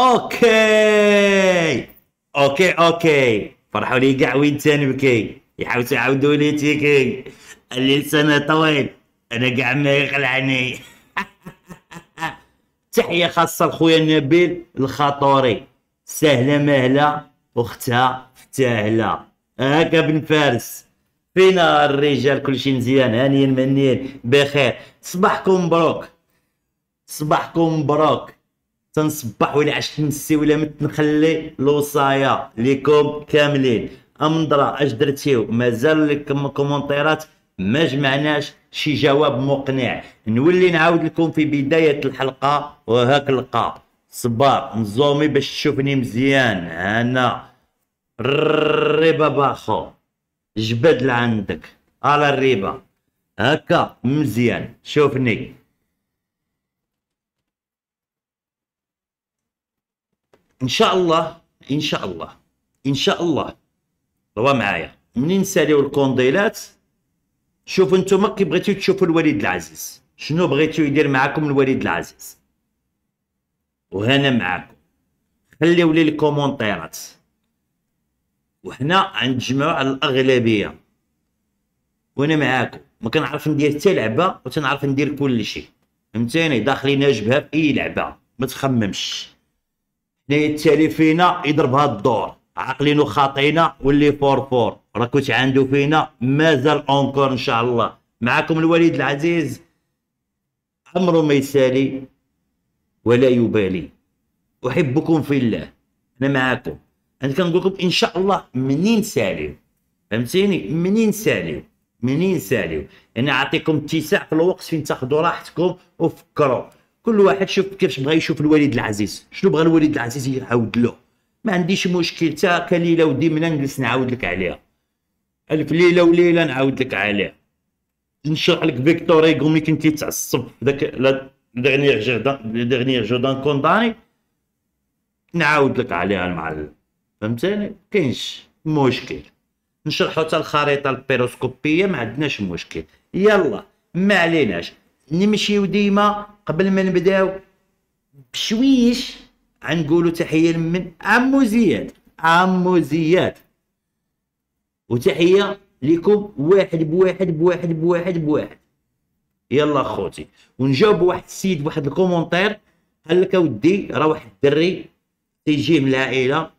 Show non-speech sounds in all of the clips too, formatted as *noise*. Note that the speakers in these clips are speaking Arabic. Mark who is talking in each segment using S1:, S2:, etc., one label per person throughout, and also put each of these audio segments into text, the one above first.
S1: اوكي اوكي اوكي فرحوا لي كاع وين تنبكي يحاولوا يعاودوا لي تيكي اللي سنه طويل انا كاع ما يقلعني *laughs* تحيه خاصه لخويا نبيل الخطوري سهله مهله اختها فتاهله هاكا بن فارس فينا الرجال كلشي مزيان هانيين منين بخير صباحكم مبروك صباحكم مبروك تنصبح ولا عشت نسي ولا متنخلي الوصايا ليكم كاملين امضرة اش درتيو مازال لكم كومونتيرات ما جمعناش شي جواب مقنع نولي نعاود لكم في بداية الحلقة وهاك لقا صبار نزومي باش تشوفني مزيان انا الربا باخو جبد لعندك على الربا هكا مزيان شوفني ان شاء الله ان شاء الله ان شاء الله روا معايا منين نساليو الكونديلات شوفوا نتوما كي بغيتو تشوفوا الوليد العزيز شنو بغيتو يدير معاكم الوليد العزيز وهنا معاكم خليو لي الكومونتيرات وهنا عند على الاغلبيه وانا معاكم ما كنعرف ندير حتى لعبه وتنعرف ندير كل شيء فهمتيني داخلين جبهه في اي لعبه ما تخممش اللي يتالي فينا يضرب هاد الدور عاقلين وخاطينا واللي فور فور راه كنت عنده فينا مازال اونكور ان شاء الله معكم الوليد العزيز عمرو ما يسالي ولا يبالي احبكم في الله انا معاكم انا كنقول لكم ان شاء الله منين ساليو فهمتيني منين ساليو منين ساليو يعني اعطيكم اتساع في الوقت فين تاخذوا راحتكم وفكروا كل واحد شوف كيفاش بغى يشوف الوالد العزيز شنو بغى الوالد العزيز يعاود له ما عنديش مشكل تا كليله من نجلس نعاود لك عليها الف ليله وليله نعاود لك عليها نشرح لك فيكتور ايغو ملي كنتي تعصب داك لا ديرنيير جيردان ديرنيير جوردان كونداني نعاود لك عليها المعلم فهمتني كاينش مشكل نشرحو حتى الخريطه البيروسكوبيه ما عندناش مشكل يلا ما عليناش نمشيو ديما قبل ما نبداو بشويش غنقولوا تحيه من عمو زياد عمو زياد وتحيه لكم واحد بواحد بواحد بواحد بواحد يلا خوتي ونجاوب واحد السيد بواحد الكومونتير قال لك اودي راه واحد الدري تيجي من العائله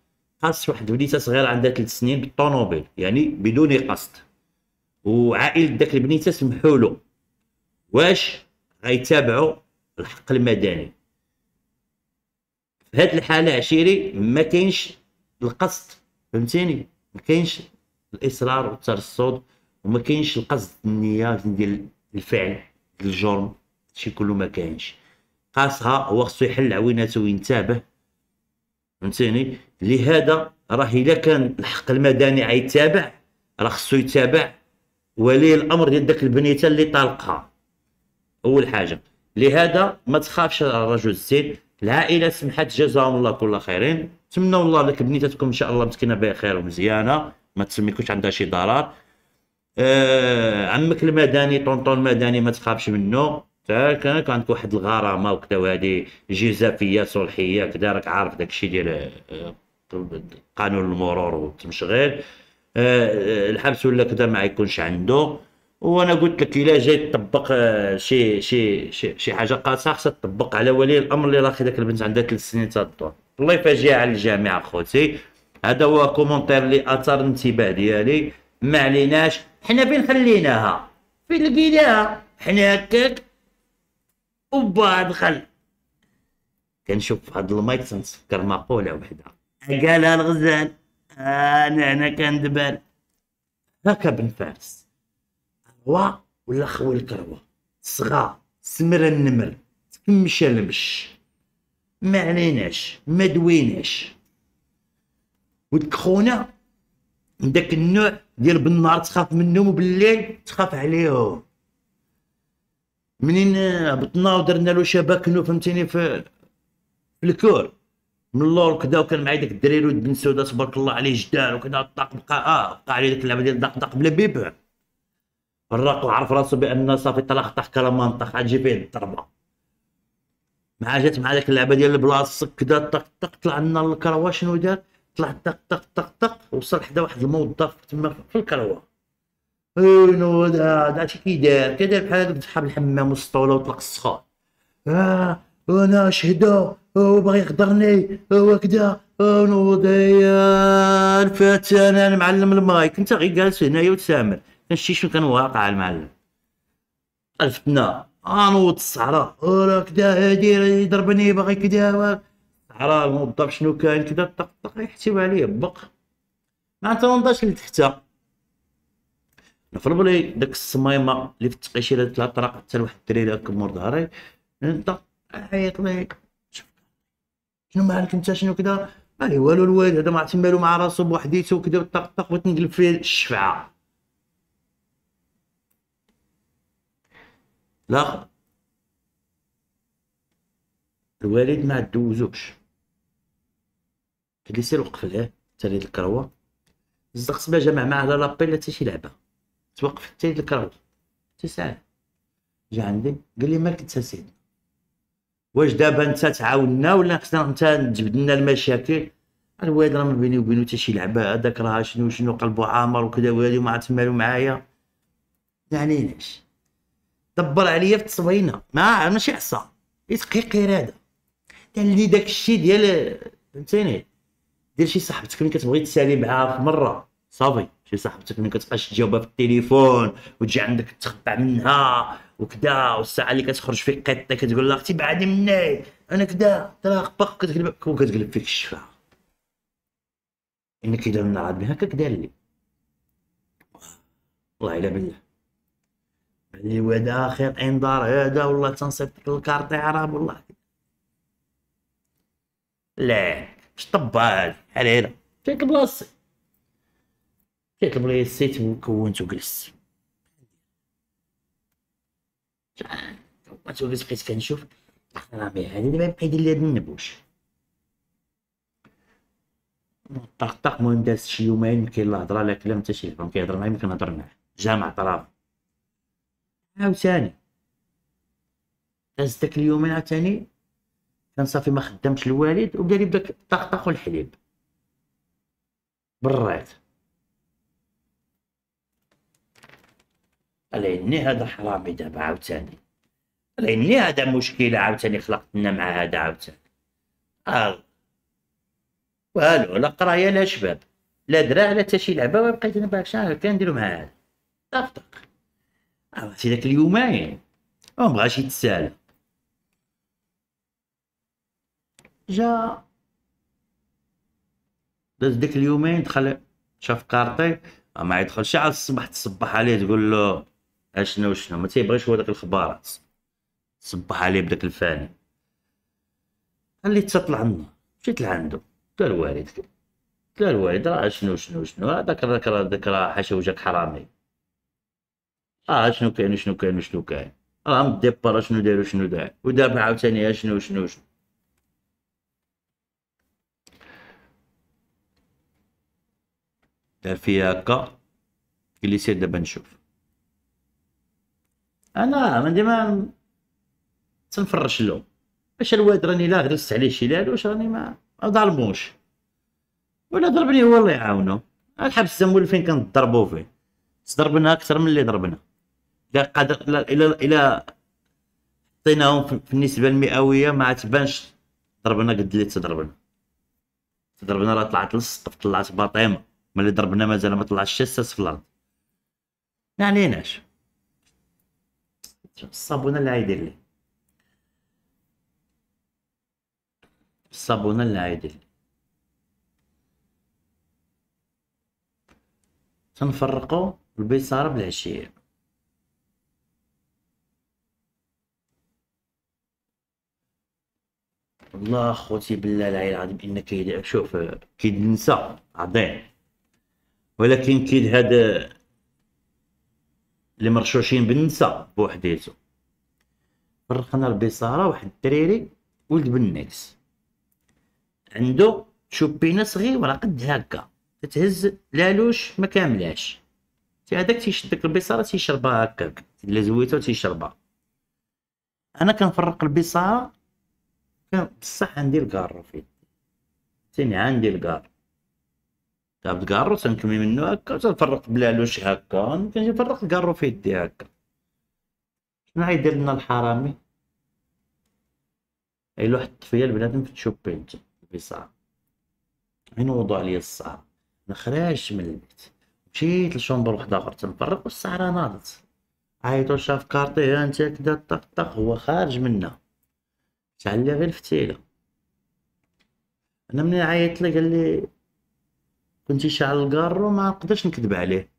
S1: خاص واحد بنيته صغيره عندها ثلاث سنين بالطونوبيل يعني بدون قصد وعائله داك البنيته سمحوا له واش غيتابعوا الحق المدني في هذه الحاله عشيري ما كاينش القصد فهمتيني ما كاينش الاصرار والترصد وما كاينش القصد النيه ديال الفعل ديال الجرم هادشي كله ما كاينش قاصها هو خصو يحل عويناته وينتبه فهمتيني لهذا راه الا كان الحق المدني عيتابع راه خصو يتابع ولي الامر ديال داك البنيته اللي طالقها اول حاجه لهذا ما تخافش الرجل الزين العائله سمحت جزاهم الله كل خيرين نتمنى الله لك بنيتكم ان شاء الله مسكينه بخير ومزيانه ما تسميكوش عندها شي ضرر آه عمك المدني طونطون المدني ما تخافش منه كان كانت واحد الغرامه وكذا وهذه جزافيه صلحيه كذا راك عارف داك الشيء ديال آه، قانون المرور والتمشغيل آه،, آه الحبس ولا كذا ما يكونش عنده وانا قلت لك الا جاي تطبق آه، شي شي شي, شي حاجه قاصحه خاصها تطبق على ولي الامر اللي راخي داك البنت عندها ثلاث سنين تدور الله يفاجئها على الجامعه خوتي هذا هو كومونتير اللي اثار الانتباه ديالي ما عليناش حنا فين خليناها فين لقيناها حنا هكاك وبا دخل كنشوف في هاد المايك تنتفكر مقوله وحده قالها الغزال انا آه، انا كندبر هكا بن فارس هو ولا خوي الكروه صغا سمر النمر تكمش المش ما عليناش ما دويناش ودك خونا داك النوع ديال بالنهار تخاف منهم وبالليل تخاف عليهم منين هبطنا ودرنا له شبكنو فهمتيني في الكور من اللور كدا وكان معايا داك الدرير ود بن سوده تبارك الله عليه جدار وكدا الطاق بقى اه بقى عليه داك اللعبه ديال دق دق بلا بيبو الراقي وعرف راسو بان صافي طلع طاح كلا منطق غتجي فيه الضربه مع جات مع ديك اللعبه ديال البلاص كدا طق طق طلع لنا الكروا شنو دار طلع طق طق طق طق وصل حدا واحد الموظف تما في الكروه اينو دا شي كي داير داير بحال هذاك صحاب الحمام والسطوله وطلق السخان اه وانا شهدا يقدرني هو وكدا نوضي الفتى انا معلم المايك انت غير جالس هنايا وتسامر فاش شنو كان واقع المعلم الفتنا انوض الصحراء راه كدا هادي يضربني باغي كدا الصحراء الموظف شنو كان كدا طق طق يحسب عليا بق ما تنضاش لتحتا نفرض لي داك الصميمه اللي في التقيشيرة تلا طرق حتى لواحد الدري هاكا مور ظهري انت عيط ليك شنو مالك انت شنو كدا ما والو الوالد هذا ما عرفتش مالو مع راسو بوحديتو كدا طق طق بغيت نقلب فيه الشفعه الاخر الوالد ما دوزوش اللي سير وقف له تالي الكروه الزقس ما جمع معاه لا لابي لا حتى شي لعبه توقف حتى الكروه تسعه جا عندي قال لي مالك انت سيدنا واش دابا انت تعاوننا ولا خصنا انت تجبد لنا المشاكل الواد راه ما بيني وبينو حتى شي لعبه هذاك راه شنو شنو قلبو عامر وكذا والو ما عرفت مالو معايا يعني علاش دبر عليا في التصوينه ما ماشي عصا هي تحقيق اراده تهلي داك الشيء ديال فهمتيني دير شي صاحبتك اللي كتبغي تسالي معاها في مره صافي شي صاحبتك اللي كتبقاش تجاوبها في التليفون وتجي عندك تخبع منها وكدا والساعه اللي كتخرج في قطه كتقول لها اختي بعدي مني انا كدا طلاق باق كتقلب وكتقلب فيك الشفا انك اذا من عاد هكاك دار لي والله الا بالله اللي يعني ودا خيطين دار هذا ولا تنصيفط الكارطيعرة والله لا اش هادي بحال هنا جيت لبلاصتي جيت لبلاصتي وكونت وجلست كونت وجلست بقيت كنشوف رامي هادي دابا يبقى يدير لي هاد النبوش طق المهم داز شي يومين يمكن لا هضره لا كلام حتى شي يفهم كيهضر معايا يمكن نهضر معاه جامع طراف عاوتاني داز داك اليومين عاوتاني كان صافي ما خدامش الوالد وبدا لي بداك الطقطق والحليب بريت على يهني هذا حرامي دابا عاوتاني على يهني هذا مشكلة عاوتاني خلقت لنا مع هذا عاوتاني آه. والو لا قرايه لا شباب لا دراع لا حتى شي لعبه بقيت انا باغي شحال كنديرو مع هذا طقطق عرفتي داك اليومين ما بغاش يتسالى جا داز داك اليومين دخل شاف كارطي ما يدخلش على الصباح تصبح عليه تقول له اشنو وشنو ما تيبغيش هو داك الخبارات تصبح عليه بداك الفاني خليت تطلع لنا مشيت لعندو قال الوالد قال الوالد راه شنو شنو شنو هذاك راك راه حاشا وجهك حرامي اه شنو كاين آه، شنو كاين شنو كاين راه من الديبار شنو دارو شنو دار ودابا عاوتاني شنو شنو شنو دار فيا هكا اللي سير دابا نشوف انا من ديما تنفرش لهم اش الواد راني لا غرست عليه شي لالو واش راني ما ضربوش ولا ضربني هو الله يعاونو الحبس مول فين كنضربو فيه تضربنا اكثر من اللي ضربنا الى قدر الى الى حطيناهم في النسبه المئويه ما تبانش ضربنا قد اللي تضربنا تضربنا راه طلعت للسقف طلعت باطيمه ملي ضربنا مازال ما طلعش حتى الساس في الارض ما عليناش الصابونه اللي عايدين لي الصابونه اللي عايدين لي تنفرقوا البيصاره بالعشيه والله خوتي بالله العلي العظيم ان كيد شوف كيد النساء عظيم ولكن كيد هاد اللي مرشوشين بالنساء بوحديته فرقنا البصاره واحد الدريري ولد بنات عنده شوبينه صغيره قد هكا تتهز لالوش ما كاملاش تي هذاك تيشد ديك البصاره تيشربها هكاك الا زويتو تيشربها انا كنفرق البصاره كان بصح عندي الكارو في سيني عندي الكارو تاب الكارو تنكمي منو هكا تنفرق بلالوش هكا كنجي نفرق الكارو في يدي هكا شنو غيدير لنا الحرامي اي واحد الطفيه لبنادم في الشوبين بيصا عين وضع عليا الصعب نخرجت من البيت مشيت لشومبر وحده اخرى تنفرق والسعره ناضت عيطو شاف كارطي انت كدا طق طق هو خارج منها تعلي لي غير الفتيله انا ملي عيطت له قال لي كنتي شاعل الكارو ما نقدرش نكذب عليه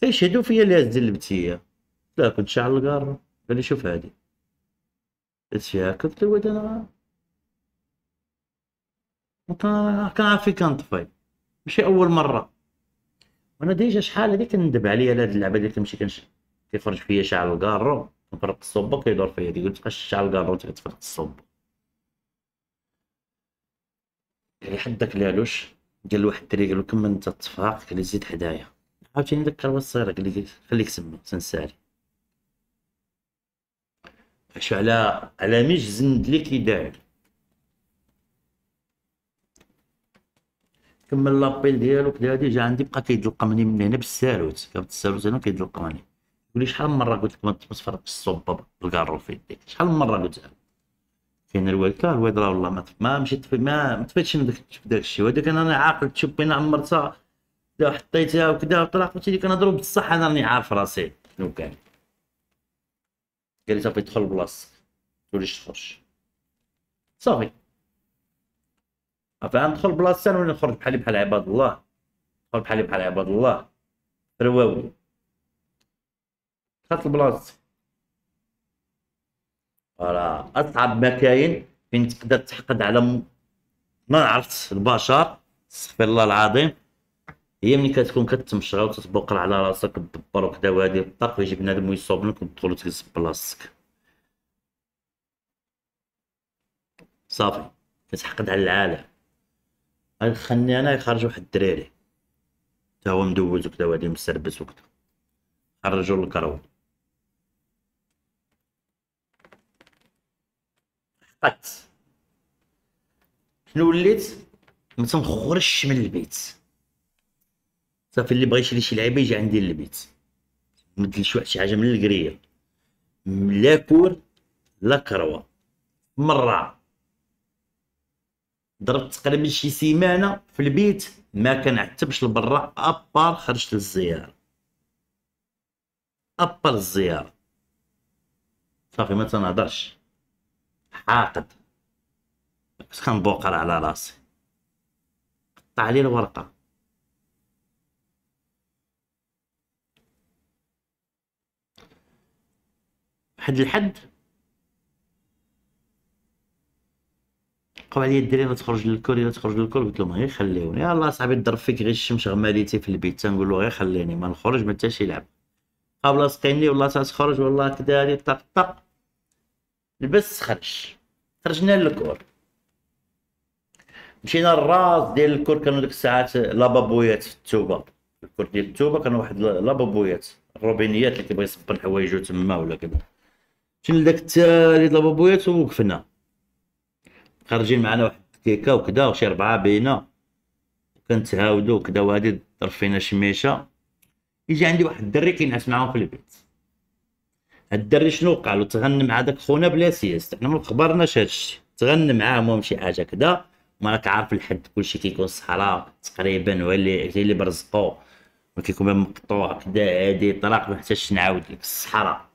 S1: كيشهدوا فيا اللي هز البتيه لا كنت شاعل الكارو قال لي شوف هادي اش هاكا قلت له انا انا كنعرف فين كنطفي ماشي اول مره وانا ديجا شحال هذيك كندب عليا هاد اللعبه اللي كنمشي كنش كيخرج فيا شاعل الكارو تفرق الصوبة كيدور فيا ديك متبقاش تشعل كاضو وانت كتفرق الصوبة يعني حدك لالوش العلوش واحد لواحد الدري قال له كمل انت تفاق قال زيد حدايا عاوتاني داك الكروات الصغيرة قال لي خليك تما تنسالي اش على على ميج زند لي كيداير كمل لابيل ديالو كدا جا عندي بقى كيدلقمني من هنا بالساروت كابت الساروت هنا كيدلقمني لي شحال من مره قلت لك ما تحبس فرق الصوب بالكارو في يديك شحال من مره قلت لك الوالد الوالكه الواد راه والله ما ما مشيت ما ما تفيدش من داك الشيء وداك انا عاقل تشوف بين عمرتها لو حطيتها وكذا وطلع قلت لي كنهضروا بصح انا راني عارف راسي شنو كان قال لي صافي دخل بلاصتك توليش تخرج صافي عفوا ندخل بلاصتي انا ونخرج بحالي بحال عباد الله ندخل بحالي بحال عباد الله رواوي خط البلاصه فوالا اصعب ما كاين فين تقدر تحقد على م... ما عرفت البشر استغفر الله العظيم هي ملي كتكون كتمشى وتتبقر على راسك تدبر وكذا وهادي الطاق ويجي بنادم ويصوب لك وتدخل وتجلس بلاصتك صافي كتحقد على العالم خلني انا يخرج واحد الدراري تا هو مدوز وكذا وهادي مسربس وكذا خرجوا الكراوي قط شنو وليت ما تنخرجش من البيت صافي اللي بغى يشري شي لعيبه يجي عندي للبيت مدل شي واحد شي حاجه من الكريه لا كور لا كروه مره ضربت تقريبا شي سيمانه في البيت ما كنعتبش لبرا ابار خرجت للزياره ابار الزياره صافي ما تنهضرش عاقد كان بوقر على راسي قطع لي الورقه حد الحد بقاو عليا الدراري تخرج للكوري لا تخرج للكور قلت لهم غير خليوني الله صاحبي الضرب فيك غير الشمس غماليتي في البيت تنقول له غير خليني ما نخرج ما حتى شي لعب قبل سقيني والله تخرج والله كذا طق طق البس خرج خرجنا للكور مشينا الراس ديال الكور كانوا ديك الساعات لابابويات في التوبه الكور ديال التوبه كانوا واحد لابابويات الروبينيات اللي كيبغي يصبن حوايجو تما ولا كذا مشينا لذاك التالي لابابويات ووقفنا خارجين معنا واحد الكيكه وكذا وشي ربعه بينا كنتهاودو وكذا وهادي ضرب فينا شميشه يجي عندي واحد الدري كينعس معاهم في البيت الدري شنو وقع له تغنى مع داك خونا بلا سيست حنا ما خبرناش هادشي تغنى معاه المهم شي حاجه كدا ما راك عارف الحد كلشي كيكون صحراء تقريبا هو اللي اللي برزقو ما كيكون مقطوع كدا هادي طلاق ما حتاش نعاود لك الصحراء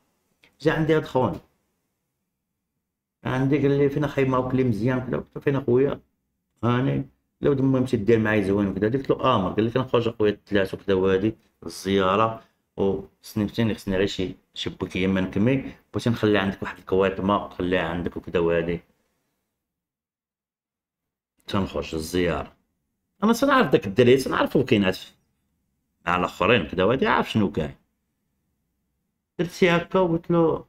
S1: جا عندي هاد خونا عندي قال لي فين اخي ماوك مزيان كدا قلت له فين اخويا هاني لو المهم تدير معايا زوين وكدا قلت له امر قال لي كنخرج اخويا الثلاث وكدا وهادي الزياره و سنيمتين خصني غير شي شي بوكيه ما نكمي بغيتي نخلي عندك واحد الكوات ما خليها عندك وكدا وهادي تنخرج للزيارة انا تنعرف داك الدري تنعرفو كاينات مع الاخرين كدا وهادي عارف شنو كاين درت شي هكا وقلت له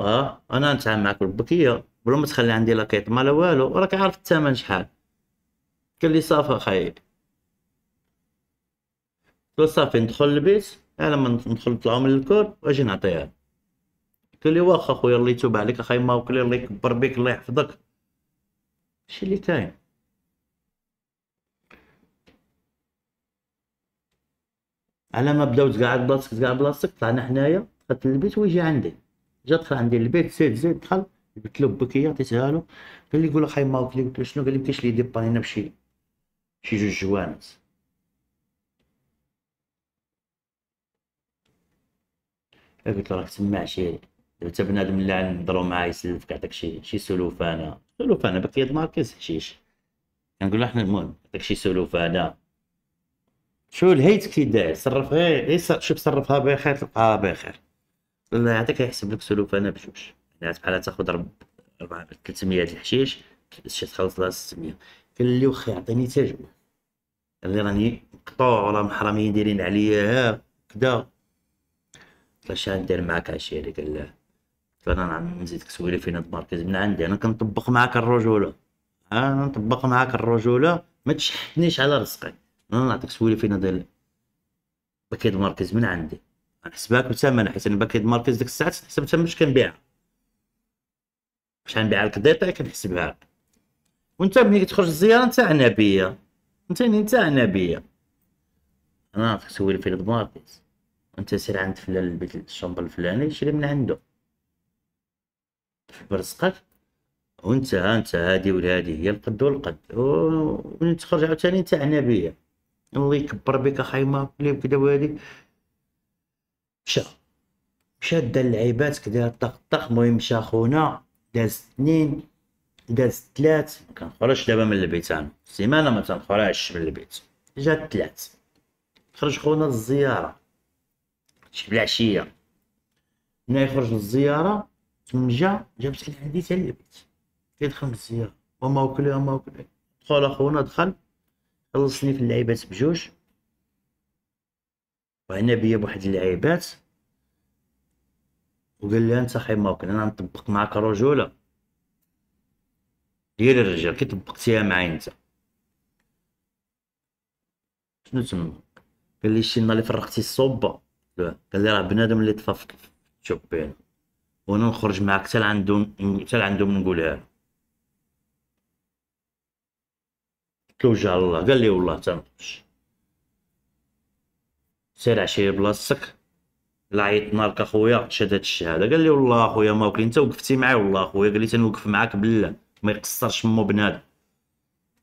S1: اه انا نتعامل معاك بالبكيه بلا ما تخلي عندي لا كيط ما لا والو راك عارف الثمن شحال قال لي صافي اخاي صافي ندخل للبيت على ما ندخل نطلعو من الكور واجي نعطيها قال لي واخا خويا الله يتوب عليك اخاي ما وكلي الله يكبر بك الله يحفظك هادشي اللي كاين على ما بداو تقاع بلاصتك تقاع بلاصتك طلعنا حنايا دخلت للبيت ويجي عندي جا دخل عندي البيت سيد زيد دخل قلت له بكيه عطيتها له قال لي قول اخاي ما وكلي قلت له شنو قال لي مكاينش لي ديبانينا بشي شي جوج جوانات قلت له راك تسمع شي انت بنادم اللي نهضروا معاه يسلفك يعطيك شي شي سلوفانا سلوفانه باك يد ماركيز حشيش كنقول له حنا المهم يعطيك شي سلوفانا شو الهيت كي داير صرف غير غير شوف صرفها بخير تلقاها بخير الله يعطيك يحسب لك سلوفانه بجوج يعني بحال تاخذ رب 300 الحشيش شي تخلص لها 600 قال لي واخا يعطيني قال لي راني مقطوع ولا محرمين دايرين عليا ها كدا فاش ندير معاك هادشي اللي قال له قلت انا نعم، نزيدك سويلي فين تماركز من عندي انا كنطبق معاك الرجولة انا نطبق معاك الرجولة ما تشحتنيش على رزقي انا نعطيك سويلي فين هذا باكيد مركز من عندي نحسبها بثمن حيت انا باكيد مركز ديك الساعة تنحسب تما باش كنبيعها باش غنبيعها لك ديتا كنحسبها لك وانت ملي كتخرج الزيارة انت عنابية انت انت عنابية انا نعطيك سويلي فين ماركز انت سير عند فلان البيت الشامبر الفلاني شري من عنده في برزقك وانت ها انت هادي ولا هي القد والقد ومن تخرج عاوتاني انت عنابية الله يكبر بك ما اللي وكدا وهادي مشى مشى دا اللعيبات كدا طق طق المهم مشى خونا داز اثنين داز ثلاث ما كنخرجش دابا من البيت انا سيمانه ما تنخرجش من البيت جات ثلاث خرج خونا الزياره شي بالعشيه هنا يخرج للزياره ثم جا جابت لك عندي تاع البيت كيدخل من الزياره وما وكل ما وكل دخل اخونا دخل خلصني في اللعيبات بجوج وهنا بيا بواحد اللعيبات وقال لي انت اخي ممكن انا نطبق معاك رجوله ديال الرجال كي طبقتيها معايا انت شنو تما قال لي شي اللي فرقتي الصوبه قال لي راه بنادم اللي طفى في بين وانا نخرج معاك حتى لعندو حتى لعندهم نقولها قلت له وجه الله قال لي والله تنخرج سير عشيه بلاصتك لا عيط نارك اخويا شاد هاد الشهاده قال لي والله اخويا ما وكلي انت وقفتي معايا والله اخويا قال لي تنوقف معاك بالله ما يقصرش مو بنادم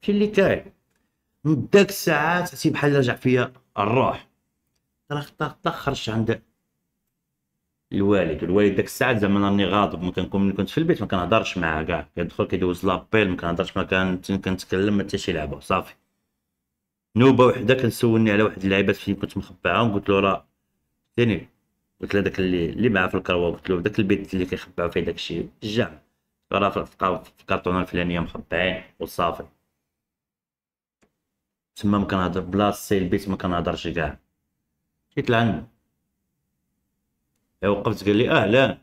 S1: شي اللي كاين من داك الساعات حسيت بحال رجع فيا الروح خرجت عند الوالد الوالد داك الساعه زعما راني غاضب ما كنكون ملي كنت في البيت ما كنهضرش معاه كاع كيدخل كيدوز لابيل ما كنهضرش ما كنت كنتكلم ما حتى شي لعبه صافي نوبه وحده كنسولني على واحد اللعيبات فين كنت مخبعهم قلت له راه ثاني قلت له داك اللي اللي معاه في الكروه قلت له داك البيت اللي كيخبعوا فيه داك الشيء جا راه في الكارطونه الفلانيه مخبعين وصافي تما ما كنهضر بلاصتي البيت ما كنهضرش كاع يطلع لنا وقفت قال لي اهلا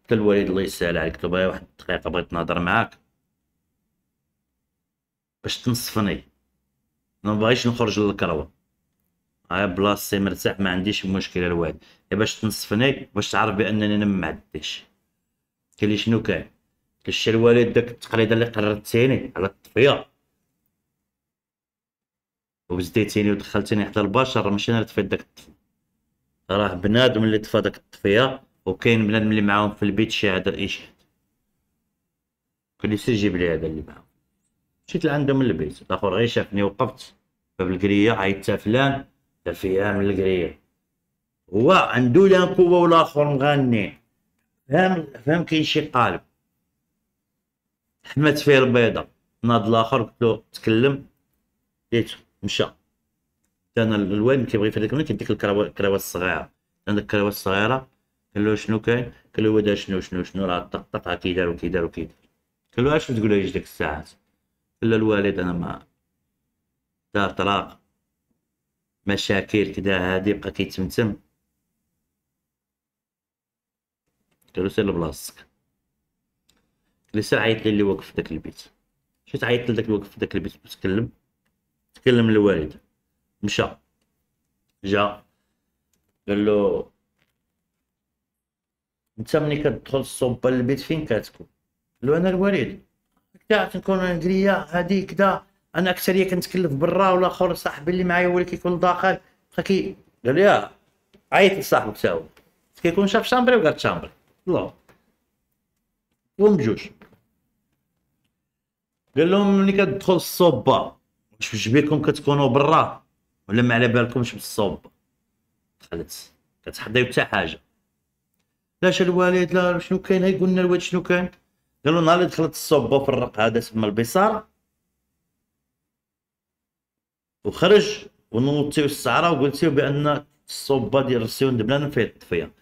S1: قلت الوالد الله يسهل عليك دابا طيب، واحد الدقيقه بغيت نهضر معاك باش تنصفني ما بغيتش نخرج للكروه هاي بلاصتي مرتاح ما عنديش مشكله الوالد باش تنصفني باش تعرف بانني انا ما عديتش قال لي شنو كان قلت الوالد داك التقليده اللي قررتيني على الطفيه وبزديتيني ودخلتيني حدا البشر ماشي انا طفيت داك الطفل راه بنادم اللي طفى داك الطفيه وكاين بنادم اللي معاهم في البيت شي هذا يشهد كل يصير جيب لي هذا اللي معاهم مشيت لعندهم البيت الاخر غير شافني وقفت باب القريه عيطت فلان تا فيها من القريه هو عنده لا قوه ولا اخر مغني فهم فهم كاين شي قالب حمات فيه البيضه ناض الاخر قلت له تكلم ديته مشى كان الوالد كيبغي في هذيك كيديك الكراوات الصغيره كان ديك الكراوات الصغيره قال له شنو كاين قال له هذا شنو شنو شنو راه طق راه كيدار وكيدار وكيدار قال له اش تقول لي ديك الساعات قال له الوالد انا ما دار طلاق مشاكل كدا هادي بقى كيتمتم قال له سير لبلاصتك قال لي سير عيط لي اللي واقف في داك البيت شفت عيط لداك اللي واقف في داك البيت وتكلم تكلم الوالد مشى جا قال له انت ملي كتدخل الصوبه للبيت فين كتكون قال له انا الوالد كاع كنكون انجليه هادي كدا انا اكثريه كنتكلف برا والاخر صاحبي اللي معايا هو اللي كيكون داخل بقى كي قال لي عيط لصاحبك تا هو كيكون شاف شامبري وقال شامبري الله يوم بجوج قال لهم ملي كتدخل الصوبه شوف جبيركم كتكونوا برا ولا ما على بالكمش بالصوب دخلت كتحضيو حتى حاجه لاش الوالد لا شنو كاين هاي قلنا الواد شنو كان قالوا نهار اللي دخلت الصوبه في الرق هذا تما البيصار وخرج ونوطيو السعره وقلتيو بان الصوبه ديال الرسيون دبلان فيها الطفيه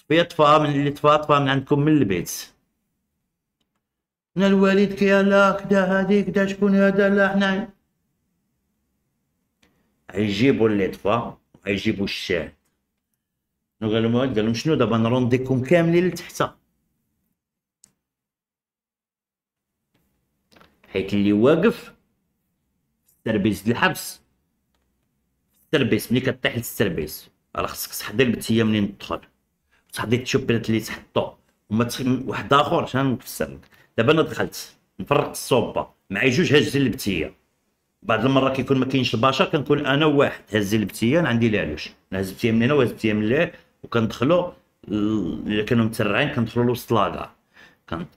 S1: الطفيه طفا من اللي طفا طفا من عندكم من البيت من الوالد كي لا كدا هادي كدا شكون هذا لا حنا هيجيبوا اللطفه وهيجيبوا الشاهد شنو قال قالوا شنو دابا نرونديكم كاملين لتحت حيت اللي واقف ديال الحبس السربيس ملي كطيح للسربيس راه خصك تحضي البتيه منين تدخل تحضي التشوبيلات اللي تحطو وما تخ... واحد اخر عشان نفسر دابا انا دخلت نفرقت الصوبه معايا جوج هاجت البتيه بعض المرات كيكون ما كاينش البشر كنكون انا واحد هز البتيان عندي العلوش نهز بتيه من هنا وهز بتيه من له وكندخلو الا كانوا متسرعين كندخلو لوسط لاكار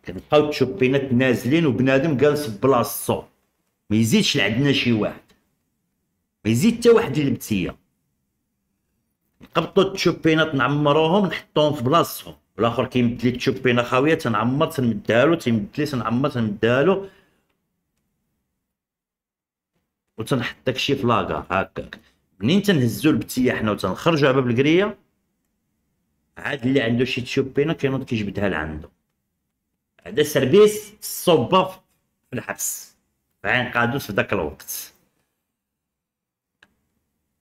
S1: كنبقاو تشوبينات نازلين وبنادم جالس بلاصتو ما يزيدش عندنا شي واحد ما يزيد حتى واحد البتيه نقبطو التشوبينات نعمروهم نحطوهم في بلاصتهم الاخر كيمد لي التشوبينه خاويه تنعمر تنمدها له تيمد لي تنعمر تنمدها له وتنحط الشيء في لاكار هكاك منين تنهزو البتيه حنا وتنخرجو على باب القرية عاد اللي عنده شي تشوبينا كينوض كيجبدها لعندو هدا سربيس الصوبه في الحبس في عين قادوس في داك الوقت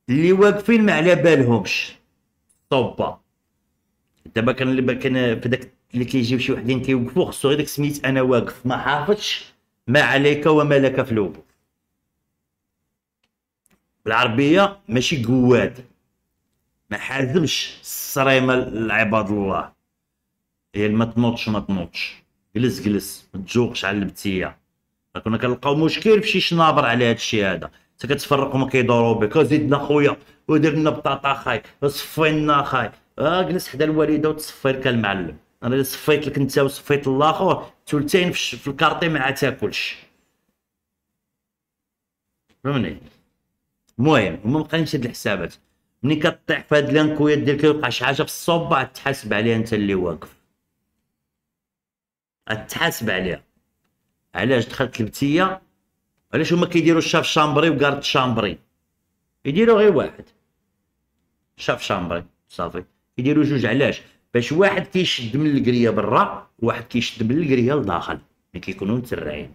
S1: اللي واقفين ما على بالهمش صوبه دابا كان اللي كان في داك اللي كيجيو شي وحدين كيوقفو خصو غير داك سميت انا واقف ما حافظش ما عليك وما لك في لوبو العربيه ماشي قواد ما حازمش الصريمه لعباد الله هي ما تنوضش ما تنوضش جلس جلس ما تجوقش على البتيه كنا كنلقاو مشكل فشي شنابر على هذا الشيء هذا انت كتفرق وما كيدوروا بك زيدنا خويا ودير لنا بطاطا خاي صفي لنا خاي اجلس حدا الوالده وتصفي لك المعلم انا اللي صفيت لك انت وصفيت الاخر ثلثين في الكارطي ما تاكلش فهمني المهم وما بقى نشد الحسابات ملي كطيح في هاد الانكويات ديالك كيوقع شي حاجه في الصوب تحاسب عليها انت اللي واقف تحاسب عليها علاش دخلت لبتيه علاش هما كيديروا شاف شامبري وكارد شامبري يديروا غير واحد شاف شامبري صافي يديروا جوج علاش باش واحد كيشد من الكريه برا وواحد كيشد من الكريه لداخل ملي كيكونوا متسرعين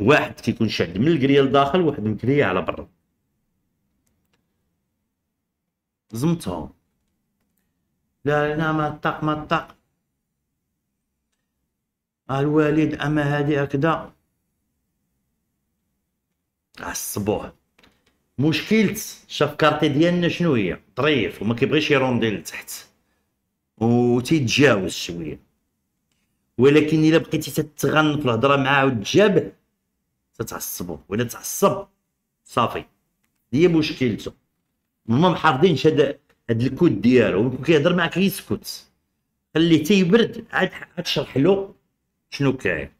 S1: واحد كيكون شاد من الكريه لداخل واحد الكريه على برا زمتهم لا لا ما طق ما طق آه، الوالد اما هادي هكذا عصبوه آه، مشكلة شاف كارتي ديالنا شنو هي طريف وما كيبغيش يروندي لتحت و تيتجاوز شويه ولكن الا بقيتي تتغن في الهضره معاه وتجابه تتعصبوا ولا تعصب صافي هي مشكلته هما محافظينش هاد هاد الكود ديالو كيهضر معاك يسكت خليه تيبرد عاد تشرح له شنو كاين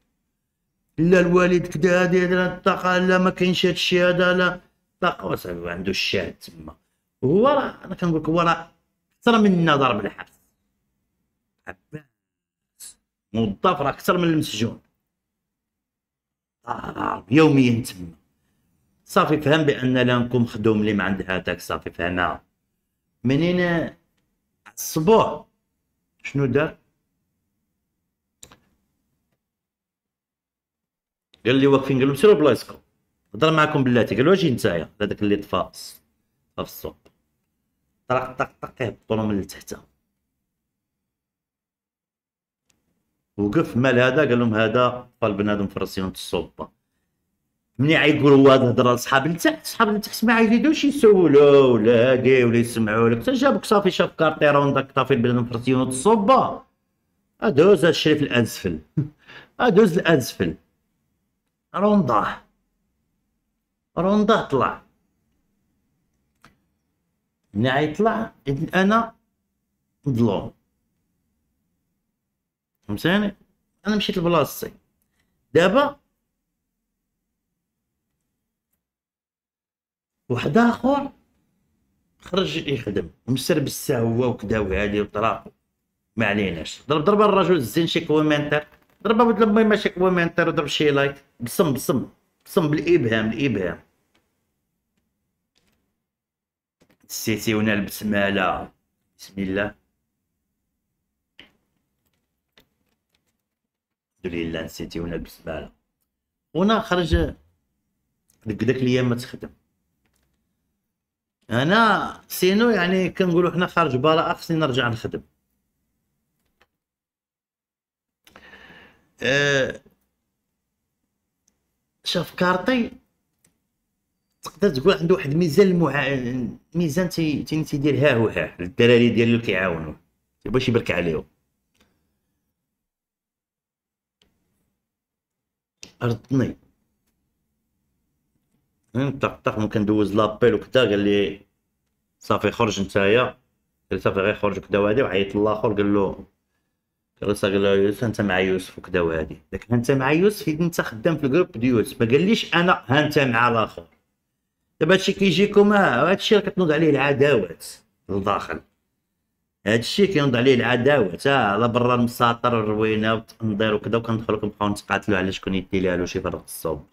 S1: لا الوالد كدا هادي هادي الطاقة لا ما كاينش هادشي هذا لا الطاقة وصافي عنده الشاهد تما هو راه انا كنقول لك هو راه اكثر منا ضرب الحبس موظف راه اكثر من المسجون آه يوميا تما صافي فهم بان لانكم خدوم لي ما عندها هذاك صافي فهمها منين الصبوع شنو دار قال لي واقفين قال لهم سيروا بلايصكم هضر معاكم بلاتي قال اجي نتايا هذاك اللي طفى في السوق طرق طق طق يهبطوا من لتحتها وقف مال هذا قال لهم هذا طفل بنادم في رصينه السلطه ملي عيقولوا هذا الهضره لصحاب التحت صحاب التحت ما عيزيدوش يسولوا ولا هادي ولا يسمعوا لك جابوك صافي شاف كارطيره داك طافي بنادم في رصينه الصبه ادوز الشريف الازفل *laughs* ادوز الازفل رونضاه رونضاه طلع ملي عيطلع انا مظلوم فهمتاني انا مشيت لبلاصتي دابا واحد اخر خرج يخدم ومستربس حتى هو وكداو عليه وطراقو ما عليناش ضرب ضربه الرجل الزين شي كومنتر ضربه ولد ما شي كومنتر وضرب شي لايك بصم بصم بصم بالابهام الابهام سيتي وانا مالا بسم الله اللي اللي ولا بالزباله وانا خرج ديك داك الايام ما تخدم انا سينو يعني كنقولوا حنا خارج براءه خصني نرجع نخدم أه شاف كارطي تقدر تقول عنده واحد الميزان المعا... ميزان تي تيدير هو ها للدراري ديالو كيعاونوه باش يبرك عليهم ردني طق طق ممكن ندوز لابيل وكدا قال لي صافي خرج نتايا قال لي صافي غير خرج وكدا وهادي وعيط لاخر قال له قال له يوسف انت مع يوسف وكدا وهادي داك انت مع يوسف اذا انت خدام في الجروب ديال يوسف ما قاليش انا ها انت مع الاخر دابا هادشي كيجيكم هادشي اللي كتنوض عليه العداوات لداخل هاد الشيء كينوض عليه العداوه حتى على برا المساطر الروينه والتنظير وكذا وكندخلوا كنبقاو نتقاتلوا على شكون يدي ليها شي فرق الصوب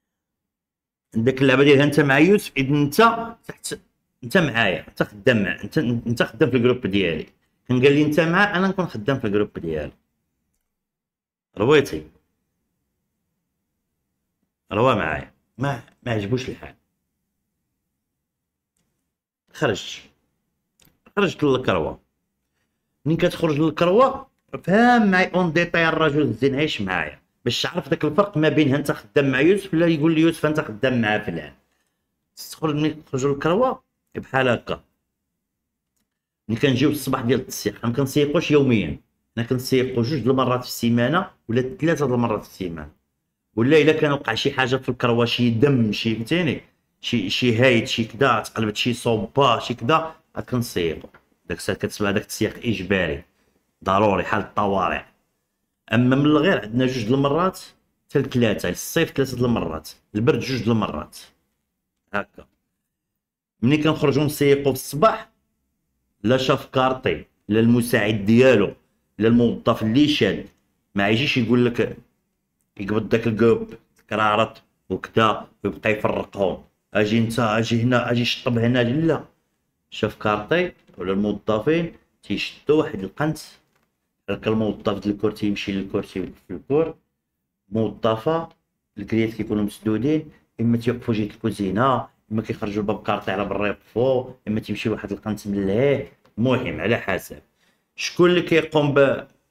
S1: *laughs* ديك اللعبه ديالها انت مع يوسف اذا انت تحت انت معايا انت خدام معايا انت انت خدام في الجروب ديالي كان قال لي انت معاه انا نكون خدام في الجروب ديالي رويتي روا معايا ما ما عجبوش الحال خرجت خرجت للكروه ملي كتخرج للكروه فهم معايا اون ديتاي الرجل الزين عيش معايا باش تعرف داك الفرق ما بين انت خدام مع يوسف ولا يقول لي يوسف انت خدام مع فلان تخرج ملي تخرج للكروه بحال هكا ملي كنجيو الصباح ديال التسييق ما كنسيقوش يوميا انا كنسيقو جوج المرات في السيمانه ولا ثلاثه المرات في السيمانه ولا الا كان وقع شي حاجه في الكروه شي دم شي فهمتيني شي شي هايد شي كدا تقلبت شي صوبه شي كدا كنصيب داك الساعه كتسمع داك السياق اجباري ضروري حال الطوارئ اما من الغير عندنا جوج د المرات حتى لثلاثه الصيف ثلاثه د المرات البرد جوج د المرات هكا ملي كنخرجوا نسيقوا في الصباح لا شاف كارطي لا المساعد ديالو لا الموظف اللي شاد ما يجيش يقول لك يقبض داك الكوب كرارط وكذا ويبقى يفرقهم اجي انت اجي هنا اجي شطب هنا لا شوف كارطي ولا الموظفين تيشدو واحد القنت هكا الموظف ديال الكور تيمشي للكورتي في الكور موظفه الكريات كيكونوا مسدودين اما تيوقفوا جهه الكوزينه اما كيخرجوا الباب كارطي على برا يوقفوا اما تيمشي واحد القنت من لهيه مهم على حسب شكون اللي كيقوم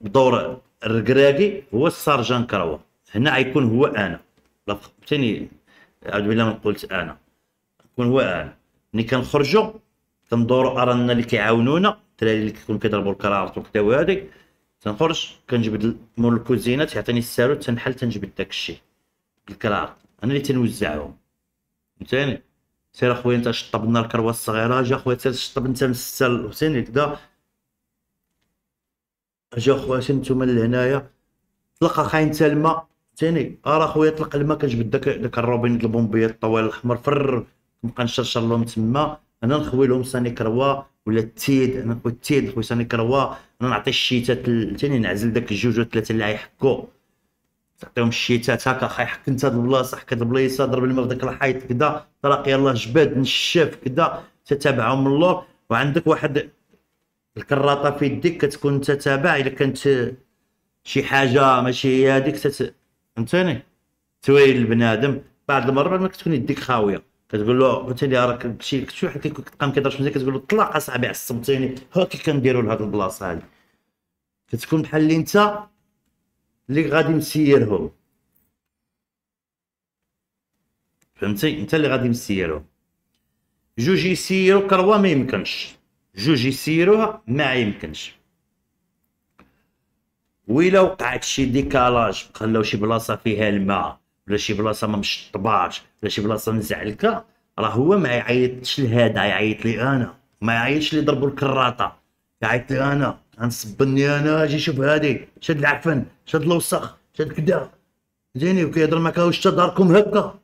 S1: بدور الركراكي هو السارجان كروا هنا غيكون هو انا لا فهمتني اعوذ بالله من قلت انا يكون هو انا ملي كنخرجوا تندور ارانا اللي كيعاونونا الدراري اللي كيكونوا كيضربوا الكرارات وكداو هذيك تنخرج كنجبد مول الكوزينه تعطيني الساروت تنحل تنجبد داك الشيء الكرارت انا اللي تنوزعهم فهمتيني سير اخويا انت شطب لنا الكروه الصغيره جا اخويا سير شطب انت من 6 ل 50 هكذا جا اخويا نتوما لهنايا طلق اخاين الما فهمتيني ارا اخويا طلق الماء كنجبد داك داك الروبين البومبيات الطويل الاحمر فر نبقى نشرشر لهم تما انا نخوي لهم ساني كروا ولا التيد انا نخوي التيد نخوي ساني كروا انا نعطي الشيتات ثاني نعزل داك الجوج ولا ثلاثه اللي غيحكوا تعطيهم الشيتات هكا حيحك انت البلاصه حك هاد البلايصه ضرب الماء في داك الحيط كدا تلاقي الله جباد نشاف كدا تتابعهم من اللور وعندك واحد الكراطه في يديك كتكون تتابع الا كانت شي حاجه ماشي هي هذيك فهمتني تويل البنادم بعض المرات ما تكون يديك خاويه كتقول له قلت لي راك شي شي واحد كيبقى كيضرب مزيان كتقول له طلع اصاحبي عصبتيني ها كي كنديروا لهاد البلاصه هادي كتكون بحال اللي انت اللي غادي مسيرهم فهمتي انت اللي غادي مسيرهم جوج يسيروا كروا ما يمكنش جوج يسيروها ما يمكنش ويلا وقعت شي ديكالاج خلاو شي بلاصه فيها الماء ولا شي بلاصه ما مشطباش ولا شي بلاصه مزعلكه راه هو ما يعيطش لهذا يعيط لي انا ما يعيطش لي ضربوا الكراطه يعيط لي انا غنصبني انا اجي شوف هادي شد العفن شد الوسخ شد كدا زيني وكيهضر معاك واش تداركم هكا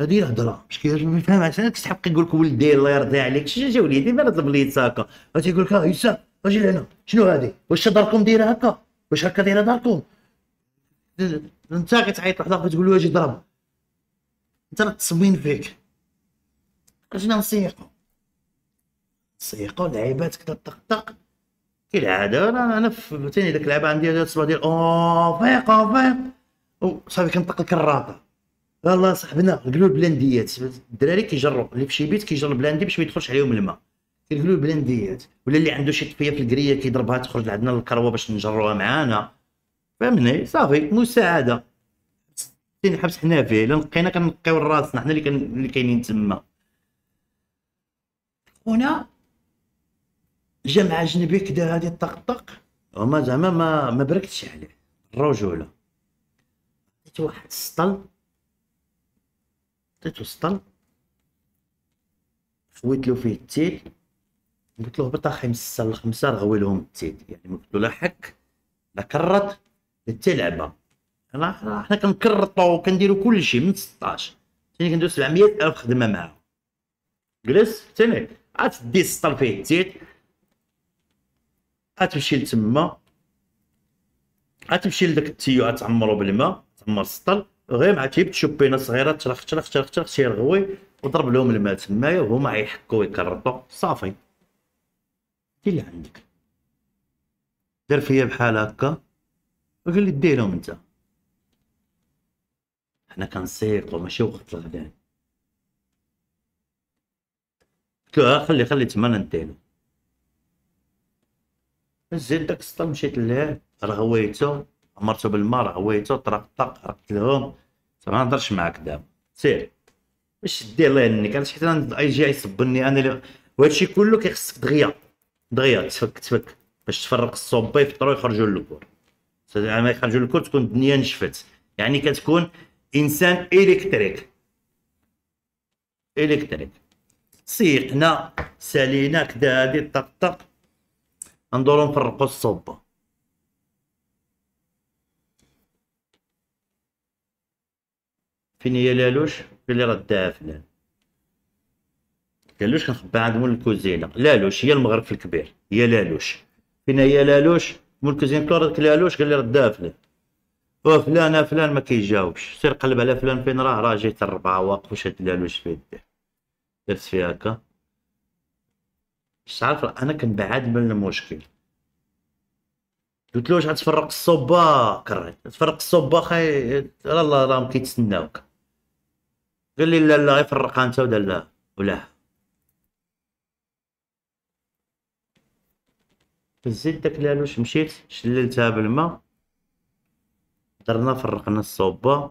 S1: هادي الهضره باش ما فهمهاش انا كتحب يقولك لك ولدي الله يرضي عليك شنو جا وليدي ما طلب البليت هكا تيقول لك ها يوسف اجي لهنا شنو هادي واش داركم دايره هكا واش هكا دايره داركم انت كتعيط لواحد اخر تقول له اجي ضرب انت راه تصوين فيك رجعنا نسيقو نسيقو لعيبات كدا طق طق كالعاده انا انا فهمتيني ديك اللعبه عندي هاد الصباح ديال او فيق صافي فيق وصافي كنطق الكراطه يلا صاحبنا قلوا البلانديات الدراري كيجرو اللي فشي بيت كيجر البلاندي باش ما يدخلش عليهم الماء كنقولوا البلانديات ولا اللي عنده شي طفيه في الكريه كيضربها تخرج لعندنا الكروه باش نجروها معانا فهمني صافي مساعده حبس حنا فيه الا نقينا كنقيو راسنا حنا اللي كان اللي كاينين تما هنا جا اجنبي كدا هادي طقطق وما زعما ما ما بركتش عليه الرجوله عطيتو واحد السطل عطيتو السطل خويت له فيه التيل قلت له هبط اخي من السطل الخمسه رغوي لهم التيل يعني قلت له لا حك لا كرط حتى لعبه حنا كنكرطو وكنديرو كلشي من 16 ثاني كندوز 700 الف خدمه معاه جلس ثاني عاد دي السطر فيه الزيت تمشي لتما تمشي لداك التيو تعمرو بالماء تعمر السطل غير مع تيب تشوبينه صغيره ترخ ترخ ترخ ترخ شي رغوي وضرب لهم الماء تمايا وهما غيحكوا ويكرطو صافي دير اللي عندك دار فيا بحال هكا غير اللي ديرهم انت حنا كنسيقو ماشي وقت الغدان قلت له خلي خلي تما نديرو نزلت داك السطا مشيت راه رغويتو عمرتو بالما رغويتو طرق طق قلت لهم ما نهضرش معاك دابا سير باش دير الله يهنيك علاش حيت الاي جي يصبني انا اللي وهادشي كله كيخصك دغيا دغيا تفك تفك باش تفرق الصوبي يفطرو يخرجوا للكور ما يخرجوا الكل تكون الدنيا نشفت يعني كتكون انسان الكتريك الكتريك سيقنا سالينا كدا هادي طق طق ندورو نفرقو الصوب فين هي لالوش اللي راه داها فلان لالوش كنخبيها عند مول الكوزينه لالوش هي المغرب في الكبير هي لالوش فين هي لالوش الملتزم كلو كلالوش قال لي رد دافلي فلان فلان ما كيجاوبش سير قلب على فلان فين راه راه جيت الربعه واقف وشاد لالوش في يديه درت فيها هكا عارف انا كنبعد من المشكل قلت له واش غتفرق الصوبه كرهت تفرق الصوبه خاي راه راهم كيتسناوك قال لي لا لا غير فرقها انت ولا لا ولا هزيت داك الالوش مشيت شللتها بالماء درنا فرقنا الصوبة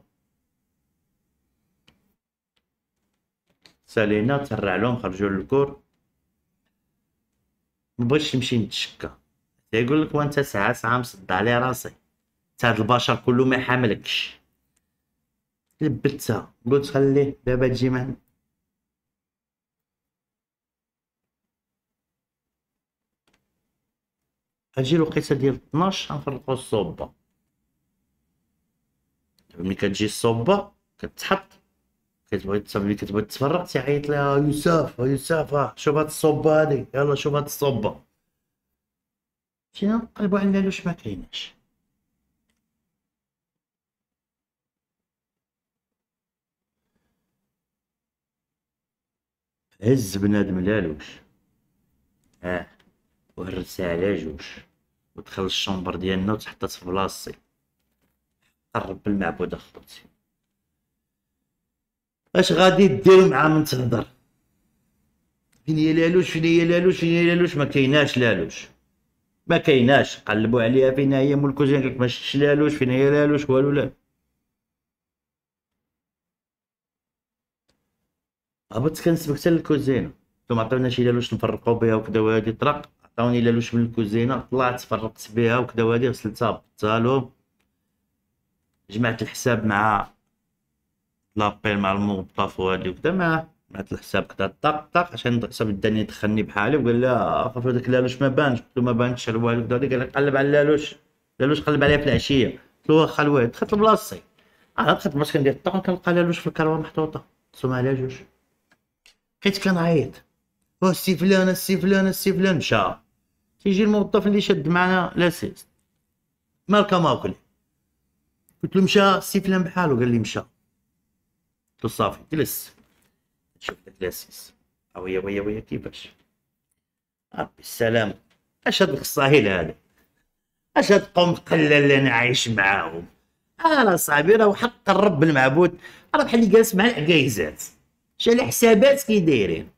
S1: سالينا ترع لهم خرجوا للكور مبغيتش نمشي نتشكى تيقول لك وانت ساعة ساعة مصد على راسي تاع البشر كله ما يحملكش لبتها قلت خليه دابا تجي معنا غنجي الوقيته ديال 12 غنفرقوا الصوبة دابا ملي كتجي الصوبة كتحط كتبغي ملي كتبغي تفرق تيعيط لها يوسف يوسف آه، شوف هاد الصوبة هادي يلا شوف هاد الصوبة مشينا نقلبو لوش ما مكايناش هز بنادم لالوش اه وهرسها على جوج ودخل الشومبر ديالنا وتحطت في بلاصتي قرب المعبود اخوتي اش غادي دير مع من تهضر فين هي لالوش فين هي لالوش فين هي لالوش ما كايناش لالوش ما كايناش قلبوا عليها فين هي مول قالك ما شفتش لالوش فين هي لالوش والو لا هبطت كنسبك حتى للكوزينه ثم عطيونا شي لالوش نفرقوا بها وكذا وهادي طرق عطاوني لالوش من الكوزينه طلعت فرقت بها وكدا وهادي غسلتها بطالو جمعت الحساب مع لابيل مع الموظف وهادي وكدا معاه جمعت الحساب كدا طق طق عشان الحساب داني دخلني بحالي وقال لا خاف هذاك لالوش ما بانش قلت له ما بانش على والو قال لك قلب على لالوش لالوش قلب عليها في العشيه قلت له واخا الواد دخلت لبلاصتي انا آه، دخلت باش كندير الطق كنلقى لالوش في الكروه محطوطه سمع على جوج حيت كنعيط السي فلان السي فلان السي فلان مشى تيجي الموظف اللي شد معنا لاسيس مالكا ماكل قلت له مشى سي فلان بحالو قال لي مشى قلت له صافي جلس شوف داك لاسيس ويا ويا ويا كيفاش ربي السلام اش هاد الخصاهيل هذا اش هاد القوم قله اللي انا عايش معاهم انا صاحبي راه حق الرب المعبود راه بحال اللي جالس مع العكايزات شال حسابات كي دايرين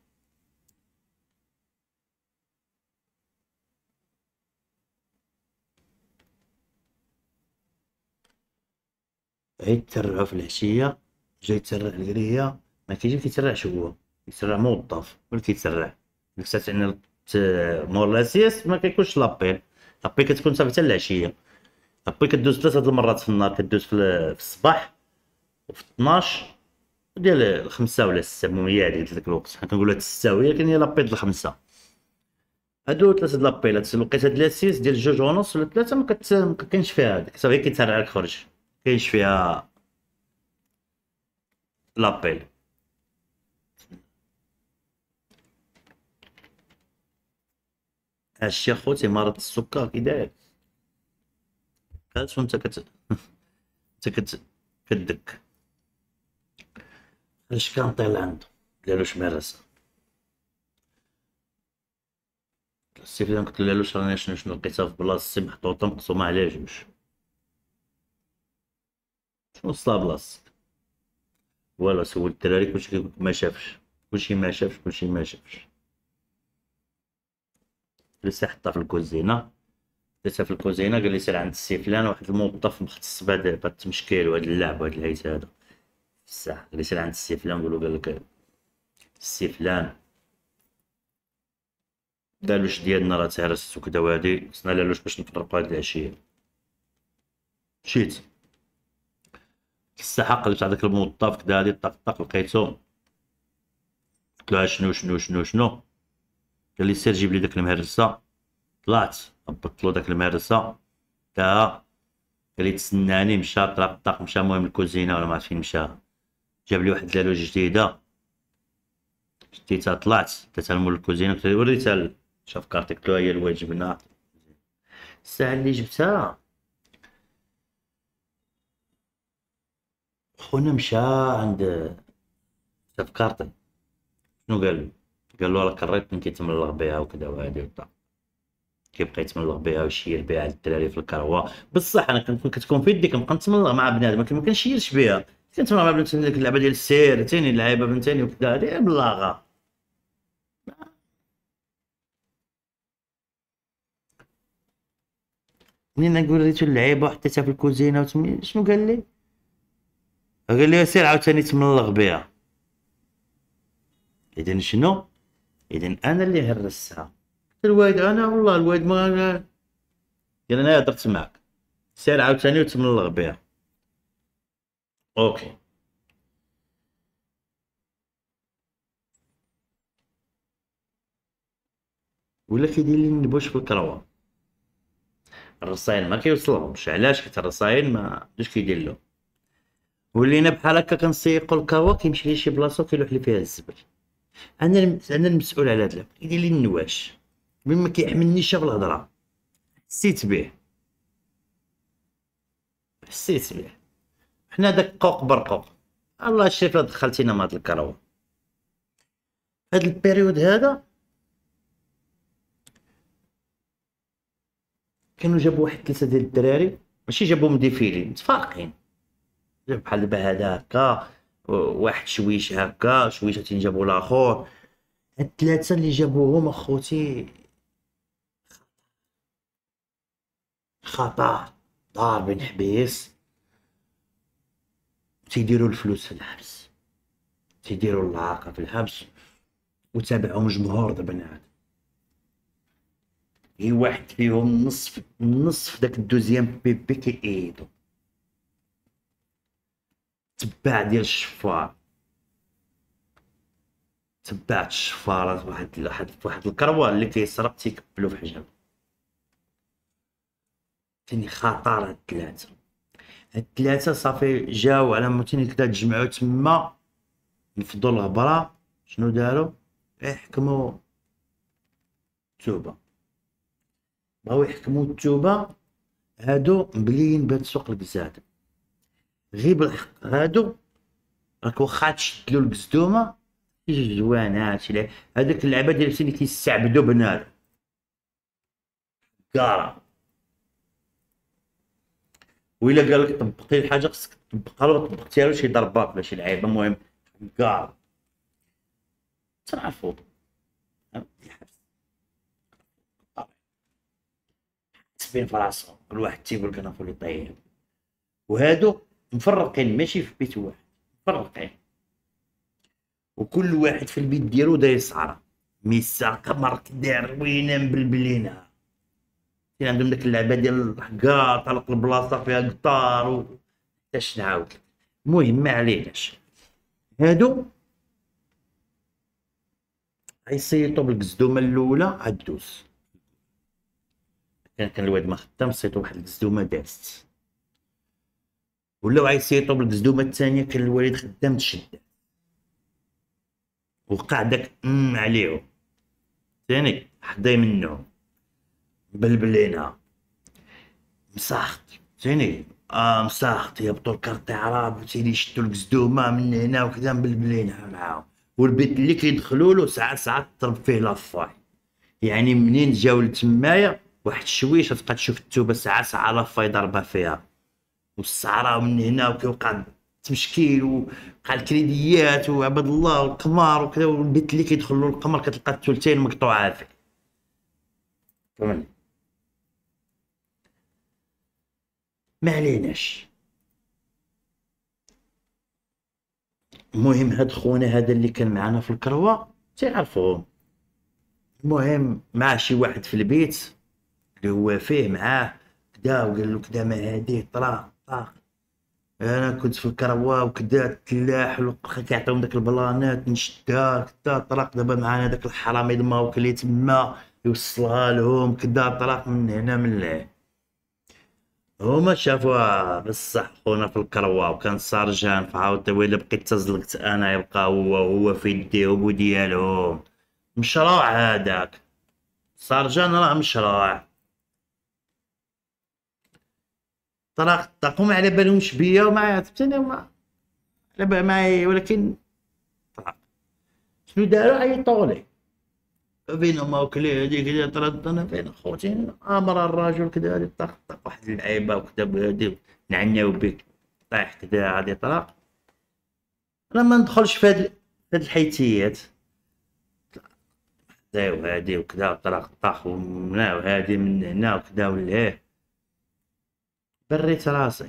S1: عيد تسرعه في العشيه جاي يتسرع القريه ما كيجي كيتسرعش هو كيتسرع موظف ولا كيتسرع ديك الساعه عندنا مور لاسيس ما كيكونش لابيل لابيل كتكون صافي حتى العشيه لابيل كدوز ثلاثه المرات في النهار كدوز في, الصباح وفي 12 ديال الخمسه ولا السته المهم هي هذه ديك الوقت حنا هاد السته وهي كاين هي لابيل الخمسه هادو ثلاثه لابيلات الوقيته ديال السيس ديال جوج ونص ولا ثلاثه ما كاينش فيها صافي كيتسرع لك خرج كاينش فيها لابيل هادشي اخوتي مرض السكر كي داير كلت انت كت انت كت كدك اش كان طيل عندو قالو شمارسة السيف قلت له شنو شنو لقيتها في بلاصتي محطوطه مقسومه على جوج شنو بلاص ولا سول الدراري كلشي ما شافش كلشي ما شافش كلشي ما شافش لسا حطها في الكوزينه لسا في الكوزينه قال لي سير عند السي فلان واحد الموظف مختص بهاد التمشكيل وهاد اللعب وهاد الهيت هذا بصح قال لي سير عند السي فلان قول قالك السي فلان دالوش ديالنا راه تهرست وكدا وهادي خصنا لالوش باش نفطرقو هاد العشيه مشيت تستحق لبس على الموظف كدا هادي طق طق لقيتو قلت له شنو شنو شنو شنو قال لي سير جيب لي داك المهرسه طلعت هبطت له داك المهرسه تاها قال لي تسناني مشى طلب الطاق مشى المهم الكوزينه ولا ما عرفت فين مشى جاب لي واحد لاله جديده شديتها طلعت درتها لمول الكوزينه قلت له وريتها شاف كارتي قلت له هي الواجب هنا نعم. الساعه اللي جبتها خونا مشى عند استاذ كارطي شنو قال قالو قال له راه كريت كيتملغ بيها وكذا وهادي وطا كيبقى يتملغ بيها ويشير بها على الدراري في الكروه بصح انا كنكون كتكون في يدي كنبقى نتملغ مع بنادم ما كنشيرش بها كنتملغ مع بنادم ديك اللعبه ديال السير تاني اللعيبه بنتاني وكذا هادي بلاغه منين نقول ريتو اللعيبه وحطيتها في الكوزينه وتمي شنو قال لي قال لي سير عاوتاني تملغ بها اذا شنو اذا انا اللي هرستها الواد انا والله الواد ما قال انا هضرت معك سير عاوتاني وتملغ بها اوكي ولا كيدير لي النبوش في الكروه الرسائل ما كيوصلهمش علاش حيت الرسائل ما اش كيدير لهم ولينا بحال هكا كنسيقو الكاوا كيمشي لشي بلاصه كيلوح لي فيها الزبل انا انا المسؤول على هاد العمل يدير لي النواش مما كيحملنيش شاف الهضره حسيت به حسيت به حنا داك قوق برقوق الله الشريف لا دخلتينا مع هاد الكراوه هاد البيريود هذا كانوا جابوا واحد ثلاثه ديال الدراري ماشي جابوهم ديفيلي متفارقين غير بحال هذا هكا واحد شويش هكا شويشه تنجابو لاخور هاد الثلاثه اللي جابوهم اخوتي خطا ضاربين حبيس تيديروا الفلوس في الحبس تيديروا اللعاقه في الحبس وتابعهم جمهور البنات هي واحد فيهم نصف نصف داك الدوزيام بيبي كيعيدو تباع ديال الشفار تبعت الشفارات واحد واحد واحد الكروه اللي كيسرق تيكبلو في حجم تاني خطر هاد الثلاثه هاد الثلاثه صافي جاو على موتيني كدا تجمعو تما نفضو الهبره شنو دارو يحكموا التوبه بغاو يحكمو التوبه هادو مبليين بهاد سوق الكزاد غير بالحق هادو راك واخا تشدلو القزدومه جوج جوانات هادوك اللعبه ديال اللي كيستعبدو بنادم كارا وإلا قالك لك طبقي الحاجه خصك تطبقها لو طبقتيها له شي ضربات ولا شي لعيبه المهم كارا تنعرفو حاسبين في راسهم كل واحد تيقول لك انا فولي طيب وهادو مفرقين ماشي في بيت واحد مفرقين وكل واحد في البيت ديالو داير سعره مي السرقه مرك داير وينا مبلبلينها كاين عندهم ديك اللعبه ديال الحكا طلق البلاصه فيها قطار حتى نعاود المهم ما عليناش هادو غيصيطو بالقزدومه الاولى عدوس كان كان الواد ما خدام صيطو واحد القزدومه دازت ولاو عيسيطوا بالقزدومه الثانيه كان الوالد خدام تشد وقع داك ام عليهم ثاني حداي منه بلبلينا مساخط ثاني اه مساخط يا الكارت كارتي راب وتيدي شتو القزدومه من هنا وكذا مبلبلينها معاهم والبيت اللي كيدخلوا له ساعه ساعه تضرب فيه لافاي يعني منين جاو لتمايا واحد شويش تبقى تشوف التوبه ساعه ساعه لافاي ضربه فيها والسعره من هنا وكيوقع التمشكيل وقع الكريديات وعباد الله والقمار وكذا والبيت اللي كيدخل له القمر كتلقى الثلثين مقطوعات فيه فهمني ما عليناش المهم هاد خونا هذا اللي كان معنا في الكروه تيعرفوه المهم مع شي واحد في البيت اللي هو فيه معاه كدا وقال له كدا ما هادي طرا اه انا كنت في الكروه وكدا التلاح وخا كيعطيهم داك البلانات نشدها كدا طرق دابا معانا داك الحرامي دما وكلي تما يوصلها لهم كدا طرق من هنا من لا هما شافوها بصح خونا في الكروا وكان سرجان فعاود ويلي بقيت تزلقت انا يبقى هو هو في يديهم وديالهم مشروع هذاك سرجان راه مشروع طلاق طلقوا ما على بالهمش بيا وما عرفت انا ما على بال ما ولكن طلاق شنو داروا اي طولي فين ما وكلي هذه كذا طردت انا فين خوتي امر الراجل كذا هذه طق طق واحد اللعيبه وكذا بهذه نعناو بك طايح كذا غادي طلاق انا ما ندخلش في هاد هاد الحيتيات هذا وهادي وكذا طلاق طاح ومنا وهادي من هنا وكذا ولا بريت راسي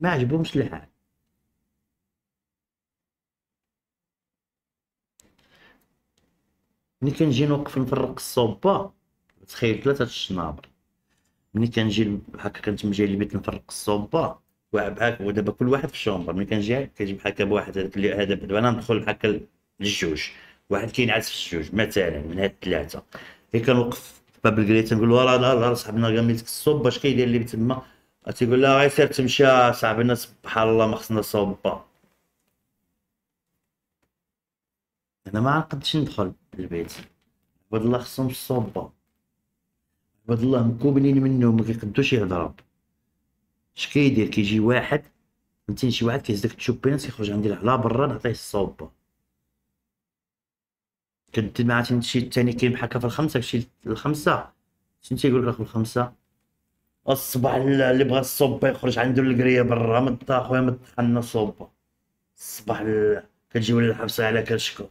S1: ما عجبهمش الحال ملي كنجي نوقف نفرق الصوبة تخيل ثلاثة الشنابر ملي كنجي هكا كنت مجي للبيت نفرق الصوبة هكا ودابا كل واحد في الشومبر ملي كنجي كيجيب بحال بواحد هذا دابا انا ندخل هكا للجوج واحد كينعس في الجوج مثلا من هاد الثلاثة كنوقف باب الكريت نقول له راه صاحبنا قال ملي الصوب باش كيدير اللي تما تيقول لها غير سير تمشى صاحبي الناس بحال الله ما خصنا صوبا انا ما عقدتش ندخل للبيت عباد الله خصهم الصوبة عباد الله مكوبلين منهم ما كيقدوش يهضروا اش كيدير كيجي واحد فهمتيني شي واحد كيهز داك التشوبينات كيخرج عندي على برا نعطيه الصوبة كنت مع تمشي الثاني كيم حكا في الخمسة كشي الخمسة شنو تيقول لك في الخمسة الصباح اللي بغى الصوبه يخرج عنده القريه برا ما خويا ما تحنا الصوبه الصباح كتجيو للحبسه على كرشكو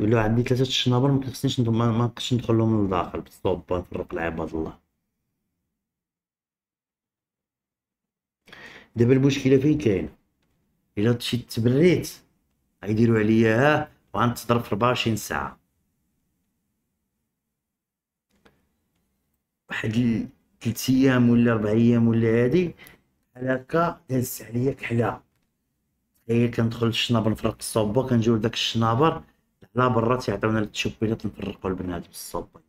S1: ولاو عندي ثلاثة الشنابر ما كنخصنيش ما نقدش ندخلهم لداخل بالصوبه نفرق لعباد الله دابا المشكله فين كاينه الا شي تبريت غيديروا عليا ها وغنتضرب في 24 ساعه واحد ثلاث ايام ولا اربع ايام ولا هادي بحال هكا دازت عليا كحله هي كندخل للشنابر نفرق الصوبه كنجيو لداك الشنابر على برا تيعطيونا التشوبيلات نفرقو البنادم الصوبه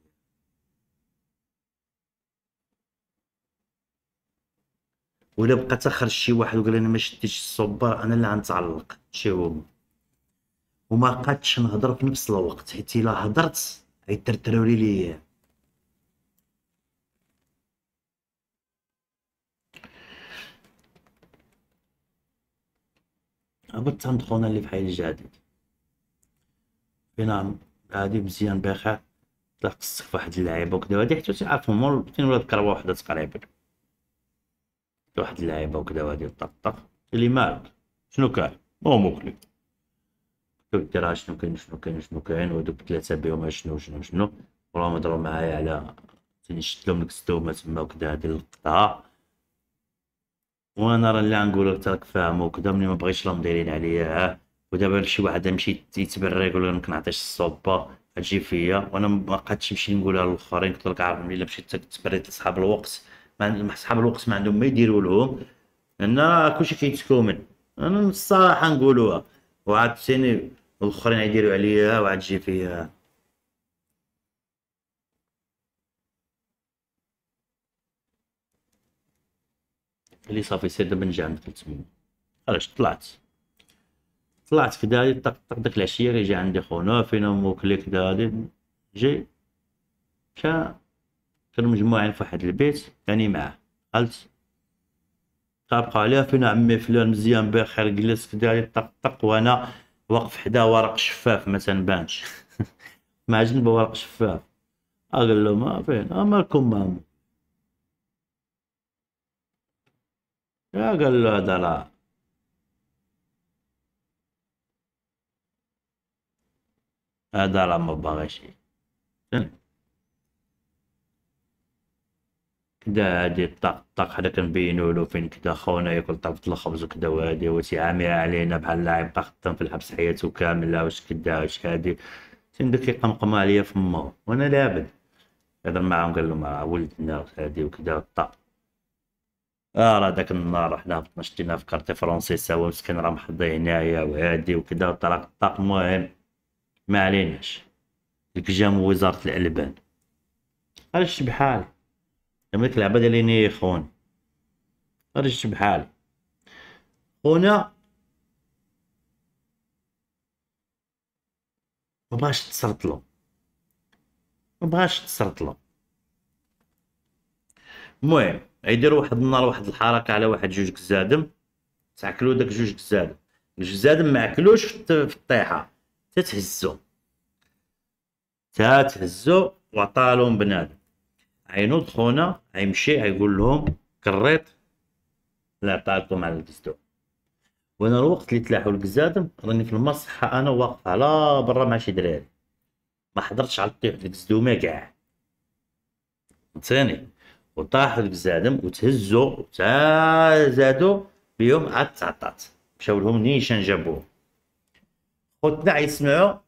S1: ولا بقى تخرج شي واحد وقال انا ما شديتش الصبار انا اللي غنتعلق شي هو وما قادش نهضر في نفس الوقت حيت الا هضرت غيدردروا لي ليا هبط تندخونا اللي في حي الجديد فينا غادي مزيان بخير طلع في واحد اللعيبه وكدا وهادي حتى تعرفهم مول فين ولات كربه وحده تقريبا واحد اللعيبه وكدا وهادي طقطق اللي مالك شنو كاين مو مخلي قلت راه شنو كاين شنو كاين شنو كاين وهادوك ثلاثه بهم شنو شنو شنو راهم هضروا معايا على تنشتلهم لك ديك تما وكدا هادي القطعة وانا راه اللي غنقولو لك راك فاهم وكذا ملي ما بغيتش لا مديرين عليا ها ودابا شي واحد يمشي يتبرى ولا ما كنعطيش الصوبه تجي فيا وانا ما قادش نمشي نقولها للاخرين قلت لك عارف ملي مشيت تبريت لصحاب الوقت ما صحاب الوقت ما عندهم ما يديروا لهم لان كلشي كيتكومن انا الصراحه نقولوها وعاد تاني الاخرين يديروا عليا وعاد تجي فيا اللي صافي سير دابا نجي عند 300 علاش طلعت طلعت كدا هادي طق طق داك العشيه جا عندي خونا فين امك لي كدا جي كان كانو مجموعين في واحد البيت يعني معاه قالت كنبقى عليها فين عمي فلان مزيان بخير جلس كدا هادي طق طق وانا واقف حدا ورق شفاف مثلا *laughs* ما عجبني معجن بورق شفاف قال له ما فين امالكم مامو يا قال له هذا لا هذا لا ما باغيش كدا هادي طق طق حدا كنبينو له فين كدا خونا ياكل طبط الخبز وكدا وهادي وتي عامي علينا بحال لاعب بقى خدام في الحبس حياته كامله واش كدا واش هادي تين داك يقمقم عليا فما وانا لابد هضر معاهم قال له ولدنا هادي وكدا طق اه راه داك النهار حنا شتينا في كارتي فرونسي سوا مسكين راه محضي هنايا وهادي وكذا وطلاق الطاق المهم ما عليناش ديك من وزارة الألبان غير بحالي كان ديك اللعبة خون خوني غير بحالي خونا مبغاش تسرطلو مبغاش تسرطلو المهم غيدير واحد النهار واحد الحركه على واحد جوج كزادم تعكلو داك جوج كزادم الجزادم ما عكلوش في الطيحه تتهزو تتهزو وعطالهم بنادم عينو دخونا غيمشي غيقول لهم كريط اللي عطالكم على الجزدو وانا الوقت اللي تلاحوا الكزادم راني في المصحة انا واقف على برا مع شي دراري ما حضرتش على الطيح ديك الزدومه كاع فهمتني وطاحوا لك الزعدم وتهزو تا زادو بيهم عاد تعطات مشاو لهم نيشان جابوه خوتنا يسمعوا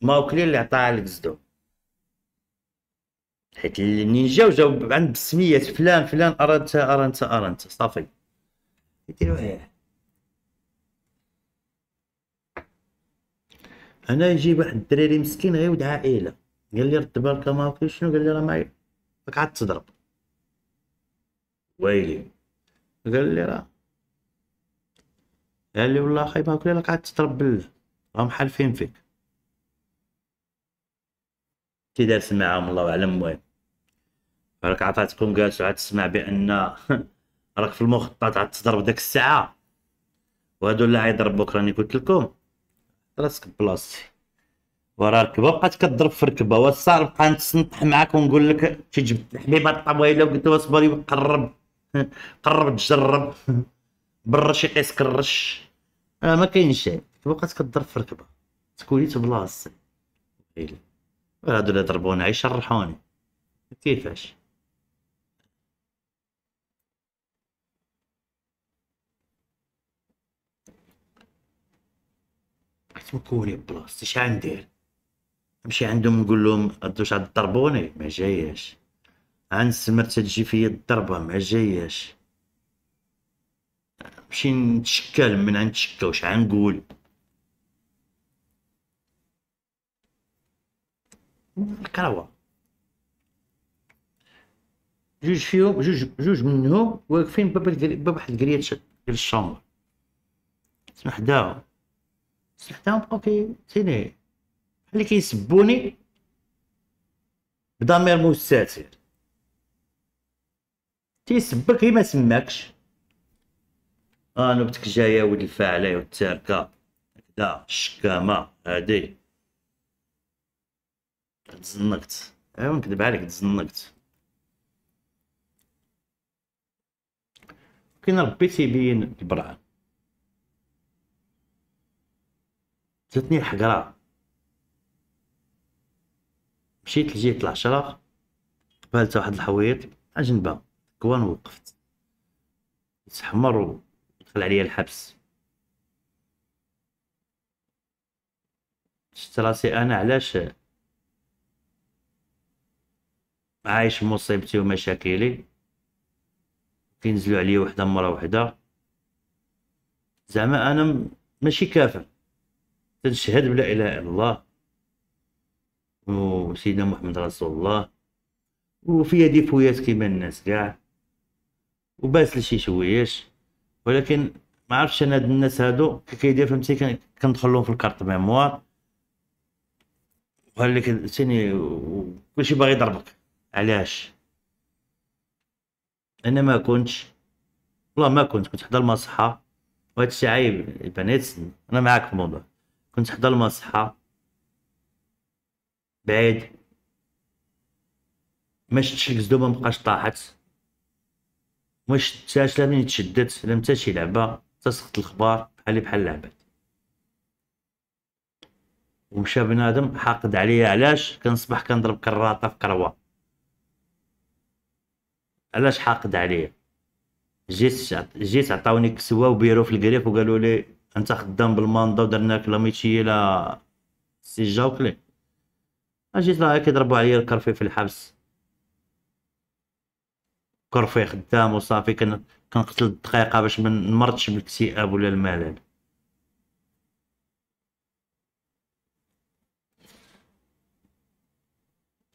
S1: ما وكلي اللي عطاها لك زدو حيت اللي جاو جاو عند بسمية فلان فلان ارنت ارنت ارنت صافي يديروا ايه انا يجي واحد الدراري مسكين غير ود عائله قال لي رد بالك ما شنو قال لي راه معايا راك عاد تضرب ويلي قال لي راه قال لي والله خايبه ما كل لك عاد تضرب بال راهم حالفين فيك كي دارت معاهم الله اعلم وين راك عطاتكم جالس عاد تسمع بان *laughs* راك في المخطط عاد تضرب داك الساعه وهادو اللي عيضربوك راني قلت لكم راسك بلاصتي وراه الكبه بقات كضرب في الركبه والصار بقى نتسنطح معاك ونقول لك تجبد الحبيبه الطويله وقلت له اصبري وقرب *laughs* قرب تجرب برش يقيس كرش آه ما كاينش تبقى كضرب في ركبه تكويت بلاصتك إيه. هادو اللي ضربونا عيش شرحوني كيفاش حيت مكوني بلاصتي شحال ندير نمشي عندهم نقول لهم هادو شحال ضربوني ما جاياش عن غنستمر تتجي فيا الضربة مع جاياش نمشي نتشكل من غنتشكى واش غنقول الكروة جوج فيهم جوج جوج منهم واقفين باب باب واحد الكريه ديال الشومبر سمح حداهم سمح حداهم بقاو كي بحال اللي كيسبوني بضمير مستتر تيسبك غير ما سماكش اه نوبتك جايه ولد الفاعله والتاركه هكذا الشكامه هادي تزنقت ايوا نكذب عليك تزنقت كاين ربي تيبين البرعه جاتني الحقره مشيت لجهه العشره قبلت واحد الحويط عجنبه كوان وقفت تحمر ودخل عليا الحبس شفت راسي انا علاش عايش مصيبتي ومشاكلي كينزلوا عليا وحده مرة وحده زعما انا ماشي كافر تنشهد بلا اله الا الله وسيدنا محمد رسول الله وفي يدي فويات كيما الناس كاع وباس لشي شويش ولكن ما عرفتش انا هاد الناس هادو كي كيدير فهمتي كندخل لهم في الكارت ميموار وقال لك سيني كلشي باغي يضربك علاش انا ما كنتش والله ما كنت كنت حدا المصحه وهذا الشيء عيب البنات انا معاك في الموضوع كنت حدا المصحه بعيد ما شفتش الكزدوبه مبقاش طاحت وما شفتهاش لا منين تشدت لا تشي شي لعبه تسقط الخبار بحالي بحال لعبات ومشى بنادم حاقد عليا علاش كنصبح كنضرب كراطه في كروه علاش حاقد عليا جيت جيت عطاوني كسوه وبيرو في الكريف وقالوا لي انت خدام بالماندا ودرنا لك لاميتشي لا سي جاوكلي اجيت راه كيضربوا عليا الكرفي في الحبس كرفي خدام وصافي كنقتل الدقيقه باش ما نمرضش من الاكتئاب ولا الملل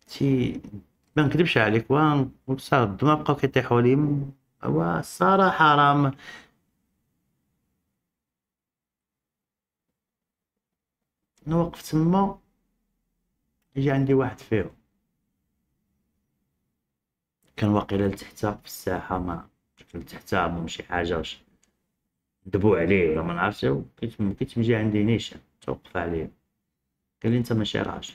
S1: تي ما نكذبش عليك وان بصح الدماغ بقاو كيطيحوا لي والصراحه راه نوقف تما يجي عندي واحد فيهم كان واقيلا لتحتا في الساحه ما لتحتا ما شي حاجه واش ندبو عليه ولا ما نعرفش كنت مجي عندي نيشان توقف عليه قال لي انت ماشي راجل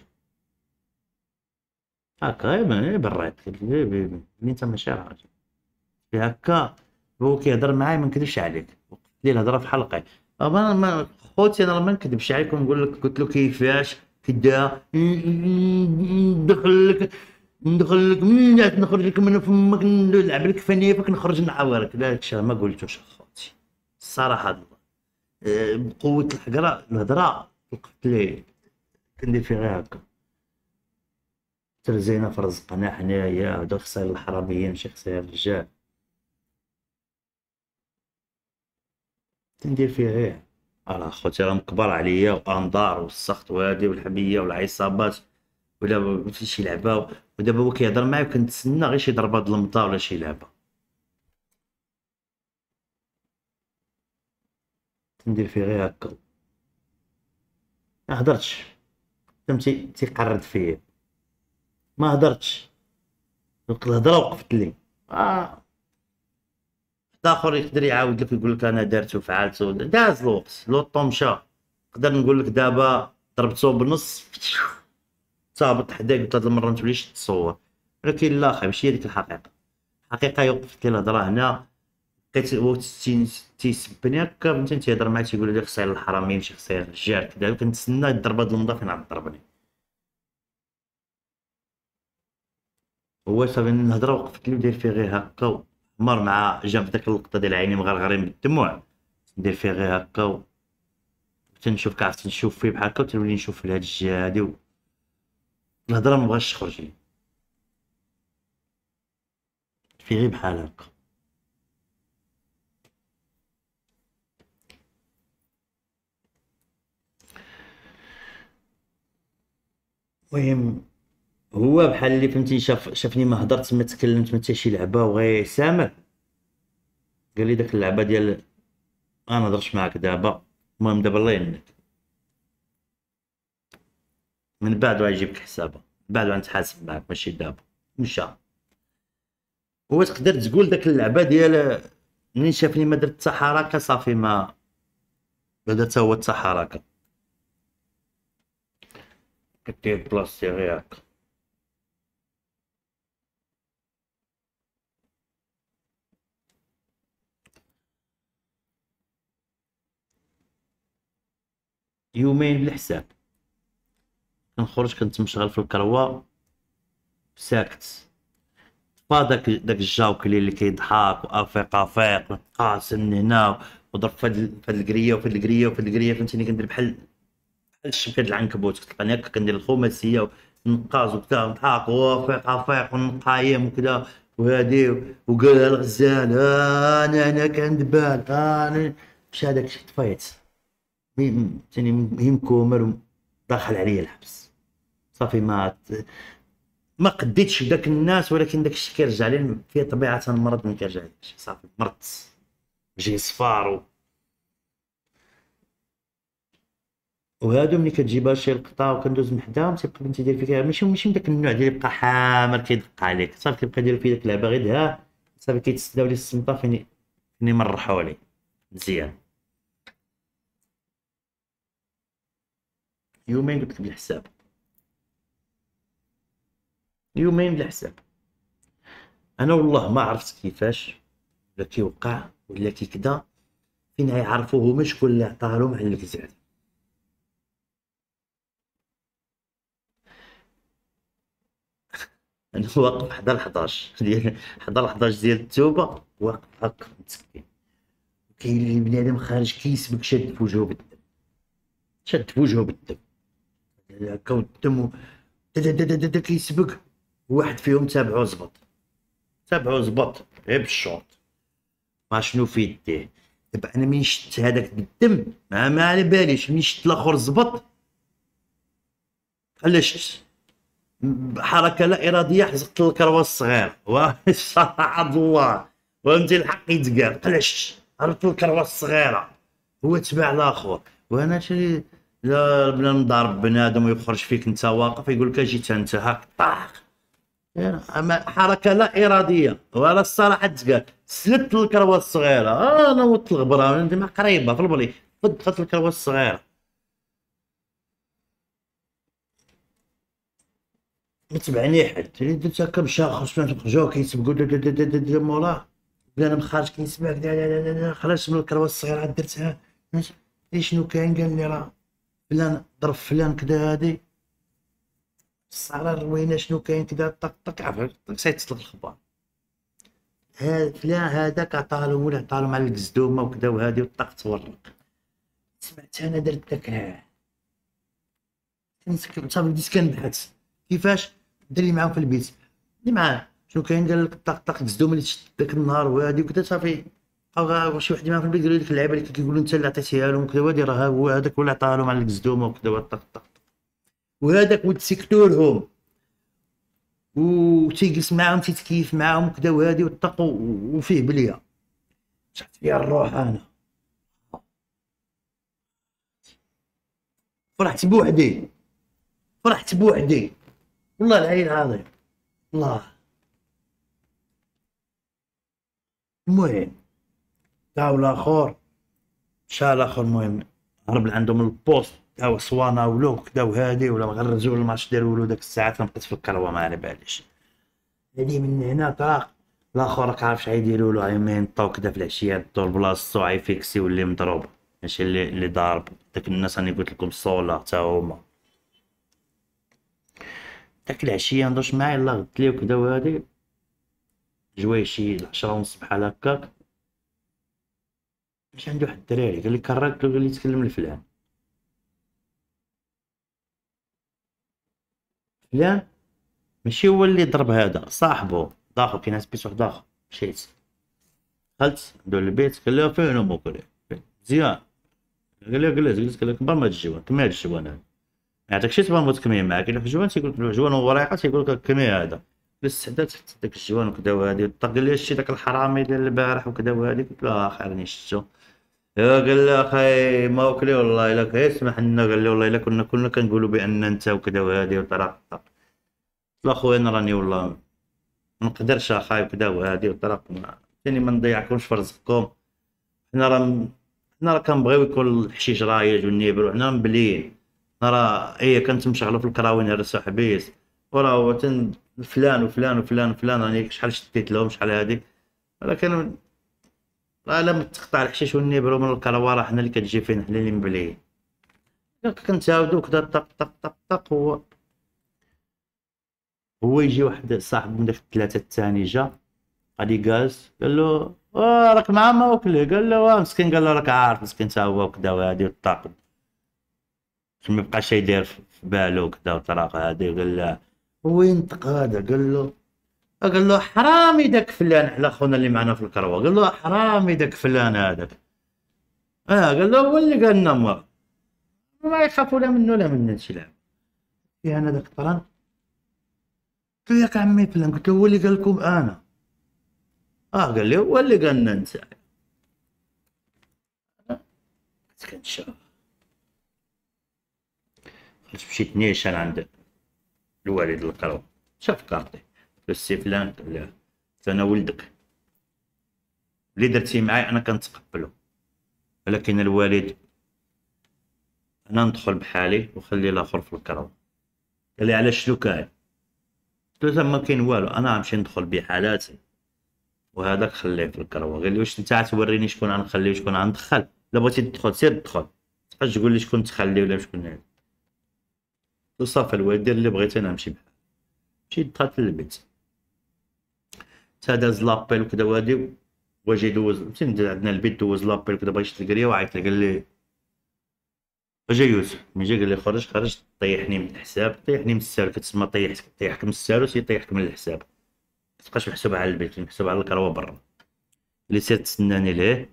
S1: هاكا غير إيه، إيه، بريت قلت إيه، لي انت ماشي راجل هاكا هو كيهضر معايا ما نكذبش عليك وقفت الهضره في حلقي ما خوتي انا ما نكذبش عليك ونقول لك قلت له كيفاش كدا دخل لك ندخل لك من نخرج لك من فمك نلعب لك فك نخرج نعاورك لا هادشي ما قلتوش اخوتي الصراحه الله آه، بقوه الحقره الهضره وقت لي كندير فيها غير هكا ترزينا في رزقنا حنايا هدا خسر الحراميه ماشي خسر الرجال تندير فيها غير راه خوتي راه مكبر عليا وانظار والسخط وهادي والحميه والعصابات ولا قلت شي لعبه ودابا هو كيهضر معايا وكنتسنى غير شي ضربه د المطا ولا شي لعبه ندير فيه غير هكا ما هضرتش فهمتي تيقرد فيا ما هضرتش دوك الهضره وقفت لي اه حتى اخر يقدر يعاود لك يقول لك انا دارته وفعلته داز الوقت لو طوم مشى نقدر نقول لك دابا ضربته بنص تهبط حداك قلت هاد المره متوليش تصور ولكن لا خا ماشي هاديك الحقيقه الحقيقه هي وقفت لي الهضره هنا بقيت هو تيسبني هكا فهمتي تيهضر معايا تيقول لي خصها الحرام يمشي خصها الجار كذا كنتسنى الضربه هاد المضه فين عاد ضربني هو صافي الهضره وقفت لي ودير فيه غير هكا مر مع جا في ديك اللقطه ديال عيني مغرغرين بالدموع ندير فيه غير هكا تنشوف كاع تنشوف فيه بحال هكا وتنولي نشوف لهاد الجهه هادي الهضره ما بغاش تخرج لي في غير بحال هكا المهم هو بحال اللي فهمتي شاف شافني ما هضرت ما تكلمت ما حتى شي لعبه وغير سامر قال لي داك اللعبه ديال انا ما نهضرش معاك دابا المهم دابا الله يهنيك من بعد راه يجيبك حسابه بعد غنتحاسب معاك ماشي دابا مشى هو تقدر تقول داك اللعبه ديال منين شافني ما درت حتى حركه صافي ما بدا تا هو حتى حركه كدير بلاصتي غير يومين بالحساب كنخرج كنت مشغل في الكروه ساكت با داك داك الجاوك اللي كيضحك وافيق افيق نقاس من هنا وضرب في هاد الكريه وفي الكريه وفي الكريه فهمتيني كندير بحال بحال الشبكه ديال العنكبوت كتلقاني هكا كندير الخماسيه ونقاز وكذا نضحك وافيق افيق ونقايم وكذا وهادي وقال الغزال آه، انا انا كندبال آه، انا مشى هذاك الشيء طفيت فهمتيني مهم كومر داخل عليا الحبس صافي ما ما قديتش داك الناس ولكن داك الشيء كيرجع لي في طبيعه المرض ما كيرجعليش صافي مرضت جي صفار و... وهادو ملي كتجيبها شي لقطه وكندوز من حداهم تيبقى انت دير فيك ماشي ماشي من داك النوع ديال يبقى حامر كيدق عليك صافي كيبقى يدير في ديك اللعبه غير دها صافي كيتسداو لي السمطه فين فين مرحوا لي مزيان يومين قلت لك بالحساب يومين لحساب انا والله ما عرفت كيفاش ولا كيوقع ولا كي كدا فين غيعرفوه هما شكون اللي لهم على الكزاز *laughs* انا واقف حدا لحداش 11 *laughs* ديال حدا لحداش 11 ديال التوبه واقف هكا متسكين كاين اللي بنادم خارج كيسبك شاد في وجهه بالدم شاد في وجهه بالدم هكا والدم كيسبك واحد فيهم تابعو زبط تابعو زبط غير بالشوط ما شنو في يديه دابا انا من شت هذاك بالدم ما, ما على باليش من شت الاخر زبط شت بحركه لا اراديه حزقت الكروه الصغير عبد *laughs* الله فهمتي الحق يتقال قلشت عرفت الكروه الصغيره هو تبع الاخر وانا شري لا بلا نضرب بنادم ويخرج فيك انت واقف يقول لك اجي انت هاك طاح اما حركه لا اراديه ولا الصراحه تقال سلت الكروه الصغيره آه انا ولدت الغبره ما قريبه في البلي فدخلت الكروه الصغيره متبعني حد اللي درتها كمشى خرجت من الخجو كيسبقوا موراه بلا انا لا لا خرجت من الكروه الصغيره درتها شنو كاين قال لي راه فلان ضرب فلان كدا هادي الصغار روينا شنو كاين كذا طق طق عرفت سيتصل الخبر هذا فلان هذا كطالو ولا طالو مع الكزدومه وكذا وهادي والطق تورق سمعت انا درت داك تمسك صافي بديت كنبحث كيفاش لي معاهم في البيت اللي معاه شنو كاين قال لك طق طق الكزدومه اللي شد داك النهار وهادي وكذا صافي بقاو شي واحد معاهم في البيت قالوا لك اللعبه اللي كيقولوا انت اللي عطيتيها لهم وكذا وهادي راه هو هذاك ولا عطاها لهم على الكزدومه وكذا طق طق وهذاك ولد سيكتورهم تيجلس معاهم تيتكيف معاهم و وهادي و وفيه بليا شحت ليا الروح انا فرحت بوحدي فرحت بوحدي والله العلي العظيم الله المهم داو لاخور شال لاخر المهم هرب لعندهم البوست او صوانا ولو كدا وهادي ولا مغرزو ولا ما عرفتش دار والو داك الساعات كنبقى في الكروه ما على باليش هادي من هنا طاق الاخر راك عارف شحال يديروا له غيما ينطاو كدا في العشيه الدور بلاصتو فيكسي واللي مضروب ماشي اللي اللي ضارب داك الناس راني قلت لكم صولا حتى هما داك العشيه ندوش معايا يلا غدت ليه وكدا وهادي جواي شي 10 ونص بحال هكاك مش عندو واحد الدراري قال لي قالي قال لي تكلم الفلان فلان ماشي هو اللي ضرب هذا صاحبه داخل كاين بيس واحد اخر مشيت دخلت ندور البيت قال له فين امك مزيان قال له جلس جلس قال لك ما الجوان كمي هاد الجوان هذا ما يعطيك شي تبان تكمي معاك الا الجوان تيقول لك الجوان رايحه تيقول لك كمي هذا بس حدا تحت داك الجوان وكذا وهادي طق لي شتي داك الحرامي ديال البارح وكذا وهادي قلت له آه، خير شتو يا قال لي اخي ما وكلي والله الا كيسمح لنا قال لي والله الا كنا كلنا كنقولوا بان انت وكذا وهادي وطرق لا خويا انا راني والله ما نقدرش اخاي وكذا وهادي وطرق ثاني ما نضيعكمش في رزقكم حنا راه حنا راه كنبغيو يكون الحشيش رايج والنيبر وحنا مبليين حنا راه ايه كانت مشغلو في الكراوين هرسو حبيس وراه فلان وفلان وفلان وفلان راني شحال شديت لهم شحال هادي ولكن راه ما تقطع الحشيش والنبرو من الكلواره حنا اللي كتجي فين حنا اللي مبلعين كنتعاودو كدا طق طق طق طق هو هو يجي واحد صاحب من داك الثلاثه الثاني جا غادي قاز قال له اه راك مع ما قال له واه مسكين قال له راك عارف مسكين تا هو وكدا وهادي والطاقم ما بقاش يدير في بالو وكدا وطراق هادي قال له وين تقاد قال له قال له حرامي داك فلان على خونا اللي معنا في الكروه قال له حرامي داك فلان هذاك اه قال له هو اللي قال لنا ما ما يخافوا لا منه لا من شي لعب في انا داك الطران قلت له ياك عمي فلان قلت له هو اللي قال لكم انا اه قال لي هو اللي قال لنا انت كنت شاف مشيت نيشان عند الوالد القروي شاف كارتي السي فلان لا انا ولدك اللي درتي معايا انا كنتقبله ولكن الوالد انا ندخل بحالي وخلي الاخر في الكرم قال لي علاش شنو كاين قلت له ما كاين والو انا غنمشي ندخل بحالاتي وهذاك خليه في الكروه قال لي واش انت توريني شكون غنخلي وشكون غندخل لا بغيتي تدخل سير دخل تبقاش تقول لي شكون تخلي ولا شكون نعم. وصافي الوالد دير اللي بغيت انا نمشي بحال مشيت دخلت للبيت تا داز لابيل وكذا وهادي واجي دوز فهمتي عندنا البيت دوز لابيل وكذا باش يشد وعيط لي قال لي اجا يوسف من جا قال لي خرج خرج طيحني من الحساب طيحني من السار كتسمى طيحتك طيحك من السار طيحك من الحساب متبقاش محسوب على البيت محسوب على الكروه برا اللي سير تسناني ليه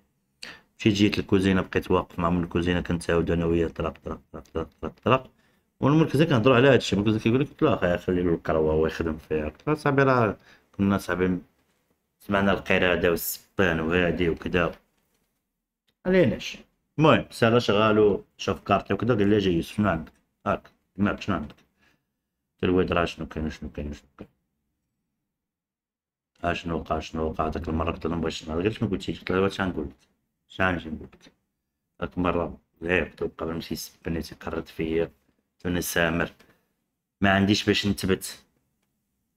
S1: مشيت جيت الكوزينه بقيت واقف مع من الكوزينه كنتعاود انا وياه طرق طرق طرق طرق طرق طرق والمركزه كنهضروا على هادشي المركزه كيقول لك لا اخي خلي له الكروه هو يخدم فيها صاحبي راه كنا صاحبي سمعنا القرادة والسبان وهادي وكدا عليناش المهم سالا شغالو شاف كارتي وكدا قال لي جاي شنو عندك هاك الماب شنو عندك قلت راه شنو كاين شنو كاين شنو كاين ها شنو وقع شنو وقع داك المرة قلت له مبغيتش غير شنو قلتي قلتلو قلت له شنقول لك شنجي نقول لك المرة غيبت وقبل مشي يسبني تقرد فيا تونا سامر ما عنديش باش نثبت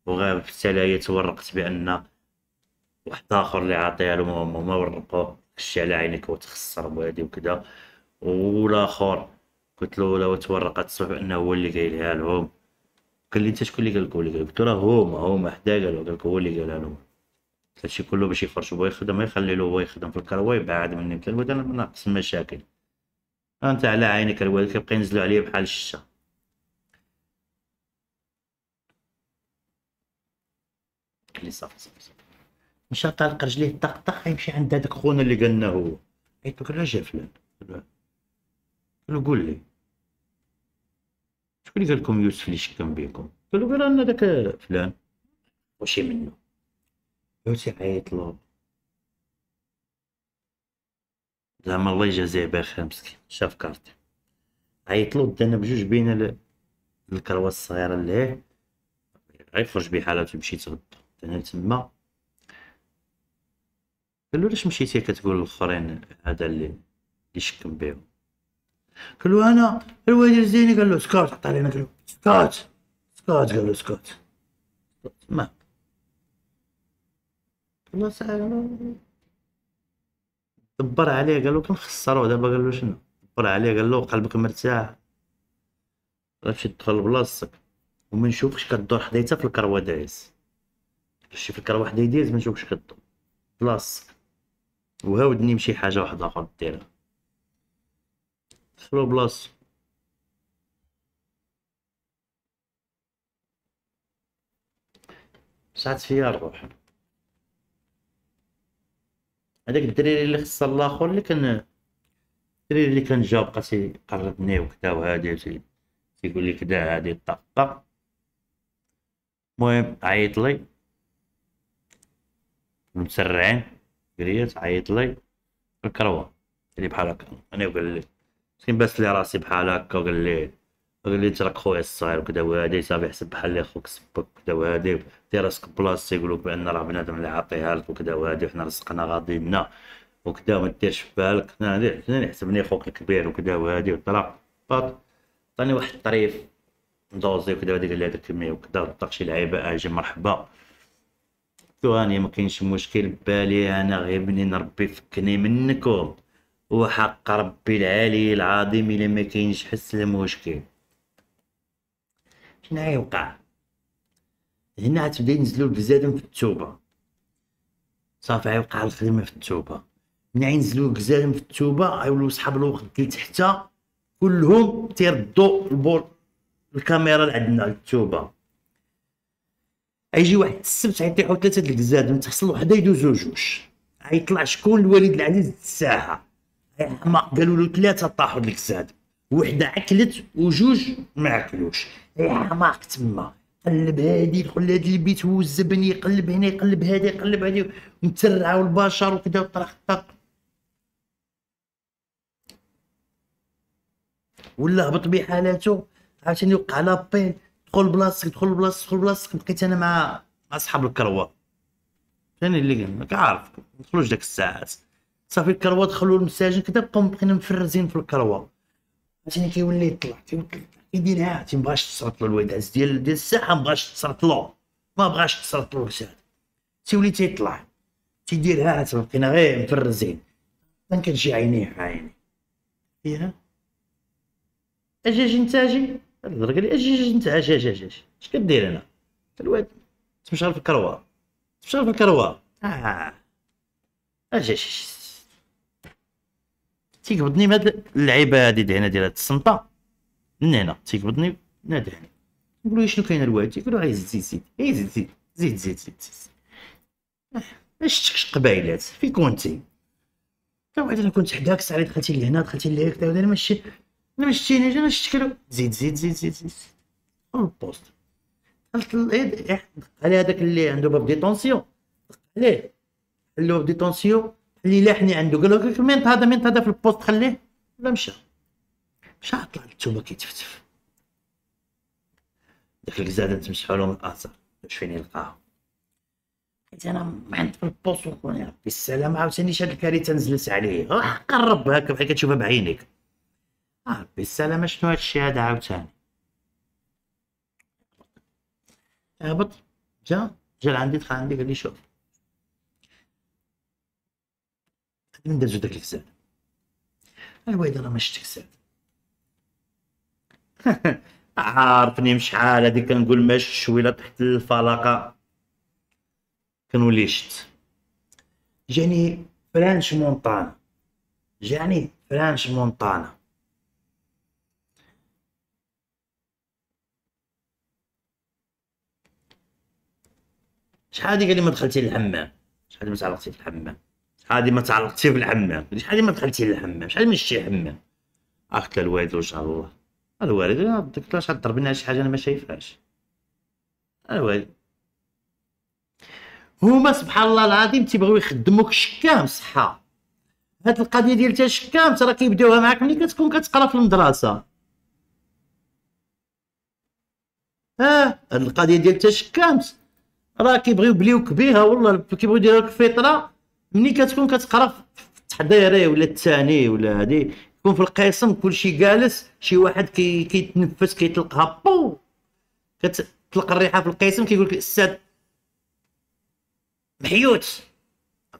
S1: وغاب في التلاية تورقت بأن واحد اخر اللي عاطيها لهم هما ورقوه خشي على عينك وتخسر بوادي وكذا والاخر قلت له لو تورقت الصحف انه هو اللي قايلها لهم قال لي انت شكون اللي قال لك هو اللي قال لك قلت له هما هما حدا قالو قال لك هو اللي قال لهم هادشي كله باش يخرج هو يخدم ما يخلي له هو يخدم في الكروه ويبعد مني مثل الواد انا ناقص المشاكل انت على عينك الوالد كيبقى ينزلوا عليا بحال الشتا لي صافي صافي مشى طالق رجليه طق طق يمشي عند هذاك خونا اللي قالنا هو قلت له جا فلان قال له قول لي شكون اللي قال لكم يوسف اللي شكم بكم قال له انا لنا داك فلان وشي منه يوسف عيط له زعما الله يجازيه بخير مسكين شاف كارت عيط له دانا بجوج بين الكروه الصغيره اللي غير يخرج بحالته تمشي غدا انا تما قال له مشيتي كتقول للاخرين هذا اللي يشكم بهم قال له انا الوالد زيني قال له سكوت حط علينا قال له سكوت سكوت قال له سكوت ما الله تعالى دبر عليه قال له كنخسروه دابا قال له شنو دبر عليه قال له قلبك مرتاح غتمشي تدخل لبلاصتك وما نشوفش كدور حديتها في الكروه دايز شي في الكروه حدا يديز ما نشوفش كدور بلاصتك وهاودني شي حاجه واحده اخرى ديرها دخلو بلاصتو ساعات فيها الروح هذاك الدريري اللي خص الاخر اللي كان الدريري اللي كان جا قاسي تيقربني وكدا وهادي تيقول لي كدا هادي الطاقه المهم عيط لي مسرعين كريه تعيط لي الكروه يعني بحال هكا انا قال لي مسكين بس لي راسي بحال هكا وقال لي قال لي ترك خويا الصغير وكذا وهادي صافي حسب بحال لي خوك سبك وكذا وهادي دير راسك بلاصتي يقولوا بان راه بنادم اللي عاطيها لك وكذا وهادي وحنا رزقنا غادينا وكذا ما ديرش بالك حنا حسبني خوك الكبير وكذا وهادي وطلع باط عطاني واحد الطريف ندوزي وكذا وهادي قال لي هذاك كمية وكذا طاقشي شي لعيبه اجي مرحبا ثواني ما كاينش مشكل بالي انا غير منين ربي فكني منكم وحق ربي العالي العظيم الا ما كاينش حس المشكل شنو غيوقع هنا غتبدا ينزلوا بزادم في التوبه صافي غيوقع الخدمه في التوبه من ينزلوا بزادم في التوبه غيولوا صحاب الوقت اللي تحتها كلهم تيردوا البول الكاميرا اللي عندنا التوبه ايجي واحد السبت غيطيحوا ثلاثه ديال الكزاد من تحصل وحده يدوزو جوج غيطلع شكون الوليد العزيز الساعه ما قالوا له ثلاثه طاحوا الكزاد وحده عكلت وجوج ما عكلوش إيه، حماق تما قلب هادي دخل هاد البيت هو الزبن يقلب هنا يقلب هادي يقلب هادي ومترعوا البشر وكذا وطرح طق ولا هبط بحالاتو عاوتاني وقع لابيل دخل بلاصتك دخل بلاصتك دخل بلاصتك بقيت انا مع مع صحاب الكروه ثاني اللي قالك عارف ما دخلوش داك الساعات صافي الكروه دخلوا المساجن كذا بقاو بقينا مفرزين في الكروه عرفتيني كيولي يطلع كيولي يديرها تيبغاش تصرط له الواد عز ديال ديال الساعه مبغاش تصرط له ما بغاش تصرط له رشاد تيولي تيطلع تيديرها بقينا غير مفرزين كان كتجي عينيه عيني فيها اجي اجي انت اجي الهضره قال لي اجي اجي عاش اجي اجي اش كدير هنا الواد تمشغل في الكروه تمشغل في الكروه اه اجي اجي تيقبضني بهاد اللعيبه هادي ديال هنا ديال هاد السمطه من هنا تيقبضني من هاد هنا نقول له شنو كاين الواد تيقول له زيد زيد زيد زيد زيد زيد زيد زيد زيد آه، اش شفتكش قبايلات في كنتي تا واحد انا كنت حداك ساعه دخلتي لهنا دخلتي لهيك تا انا ماشي انا ما شتينيش انا شفتك انا زيد زيد زيد زيد زيد من البوست دخلت له دق إيه، إيه، على هذاك اللي عنده باب ديتونسيون دق عليه خليه باب ديتونسيون اللي لاحني عنده قال له مين هذا مين هذا في البوست خليه ولا مشى مشى طلع التوبه كيتفتف داك الكزاده تمسحوا لهم الاثر باش فين يلقاهم حيت انا معند في البوست ونكون يا ربي السلامه عاوتاني شاد الكارثه نزلت عليه قرب هكا بحال كتشوفها بعينيك اه بالسلامة شنو هادشي هذا عاوتاني هبط جا جا لعندي دخل عندي قال لي شوف من درتو داك الكساد الوالدة راه ما شفت *laughs* عارفني عارفني مشحال هادي كنقول ما شوية تحت الفلقه كنولي شت جاني فرانش مونطانا جاني فرانش مونطانا شحال قال لي ما دخلتي للحمام شحال ما تعلقتي في الحمام شحال ما تعلقتي في الحمام شحال ما دخلتي للحمام شحال مشيتي حمام اخت الوالد ان شاء الله الوالد ديك علاش ضرب شي حاجه انا ما شايفهاش الوالد هما سبحان الله العظيم تيبغيو يخدموك شكام صحه هاد القضيه ديال تا شكام راه كيبداوها معاك ملي كتكون كتقرا في المدرسه اه هاد القضيه ديال تا شكامت راه كيبغيو بليوك بها والله كيبغيو يديروا لك فطره ملي كتكون كتقرا في التحضيري ولا الثاني ولا هادي يكون في القسم كلشي جالس شي واحد كي كيتنفس كيطلقها بو كتطلق الريحه في القسم كيقول لك الاستاذ محيوت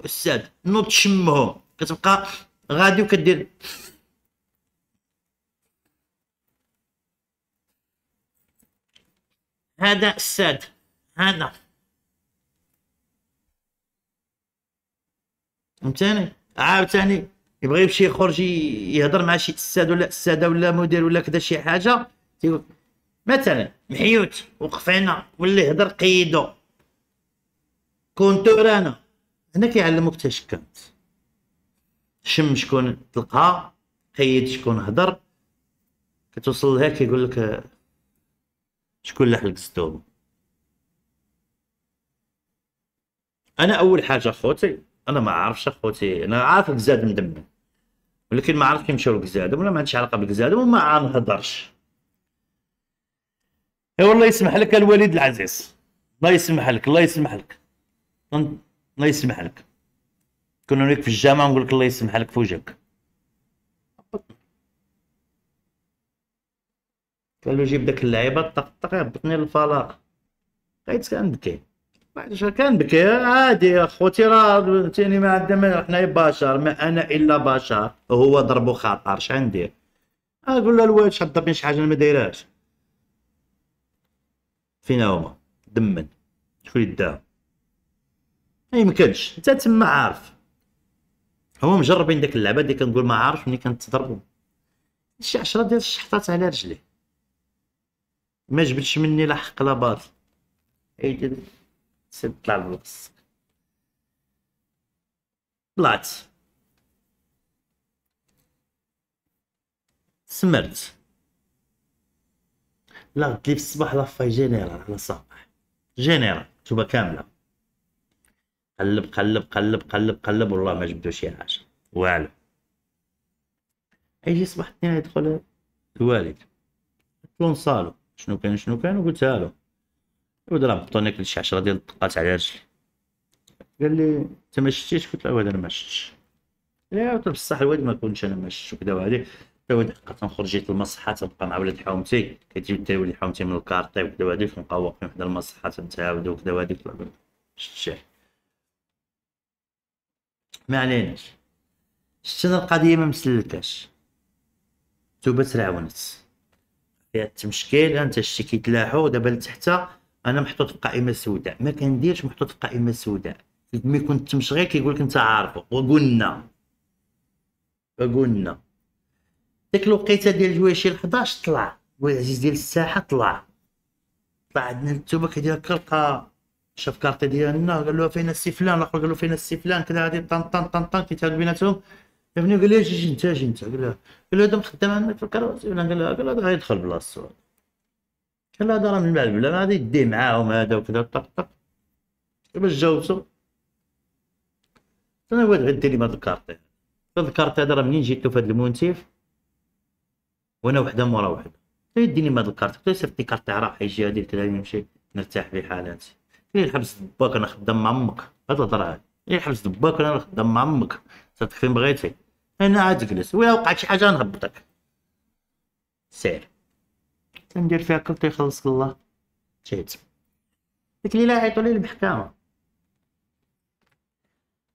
S1: استاذ نوض شمهو كتبقى غادي وكدير هذا الساد هذا فهمتني عاوتاني آه، يبغي يمشي يخرج يهضر مع شي استاذ ولا الساده ولا مدير ولا كذا شي حاجه تيقول مثلا محيوت وقفينا واللي يهضر قيدو كونتور رانا هنا كيعلموك تشكات شم شكون تلقى قيد شكون هضر كتوصل لها كيقول لك شكون لاح حلق انا اول حاجه خوتي انا ما عارفش اخوتي انا عارف الكزاد مدمن ولكن ما عرفتش نمشيو لكزادم ولا ما عنديش علاقه بالكزادم وما نهضرش اي والله يسمح لك الوليد العزيز الله يسمح لك الله يسمح لك الله يسمح لك كنا نوريك في الجامعه نقول لك الله يسمح لك في وجهك قالو جيب داك اللعيبه طق طق هبطني للفلاق بقيت كاين اذا كان بكي عادي اخوتي راه تاني ما عندنا حنا بشر ما انا الا بشر هو ضربو خطر شحال ندير اقول له الواد شحال ضربني شي حاجه ما دايرهاش فينا هما دمن شكون يدا ما يمكنش انت تما عارف هما مجربين ديك اللعبه اللي كنقول ما عارف ملي كنتضربوا شي 10 ديال الشحطات على رجلي ما جبتش مني لا حق لا باطل سيب طلع البلاص طلعت سمرت لا قلت لي في الصباح لافاي جينيرال على صباح جينيرال تبقى كامله قلب قلب قلب قلب قلب والله ما جبدو شي حاجه والو يجي صباح الثاني يدخل الوالد قلت له نصالو شنو كان شنو كان وقلتها له ودا راه بطوني كل شي 10 ديال الدقات على رجلي قال لي انت ما شتيش قلت له انا ما شتش يا آه، طيب بصح الواد ما كنتش انا ما شتش وكذا وهذه الواد حقا تنخرج جيت المصحه تنبقى مع ولاد حومتي كتجيب حتى ولاد حومتي من الكارطي وكذا وهذه تنبقى واقفين حدا المصحه تنتعاودوا وكذا وهذه شتي ما عليناش شتي انا القضيه ما مسلكاش توبه ترعونت فيها التمشكيل انت شتي كيتلاحو دابا لتحتا انا محطوط في القائمه السوداء ما كنديرش محطوط في القائمه السوداء ملي كنت تمشي كيقول لك انت عارفه وقلنا وقلنا ديك الوقيته ديال الجواشي 11 طلع والعزيز ديال الساحه طلع طلع عندنا التوبه كيدير كلقه شاف كارتي ديالنا قال له فين السي فلان الاخر قال له فين السي فلان كذا غادي طن طن طن طن كيتهاد بيناتهم فهمني قال لي اجي انت جي انت قال له قال له هذا مخدم عندنا في الكروسي قال له قال له غيدخل بلاصتو هذا راه من بعد بلا ما غادي يدي معاهم هذا وكذا طق طق باش جاوبتو انا واد غير ديري لي هاد الكارت هاد الكارت هذا راه منين جيتو فهاد المونتيف وانا وحده مورا واحد يديني لي هاد الكارت كنت صيفط لي كارت تاع حيجي يجي غادي كذا نمشي نرتاح في حالاتي غير الحبس إيه، دباك انا خدام مع امك هاد الهضره هادي غير إيه، الحبس دباك انا خدام مع امك صدق فين بغيتي انا عاد جلس ولا وقعت شي حاجه نهبطك سير تندير فيها قلت يخلصك الله جيت ديك الليله عيطوا لي المحكمه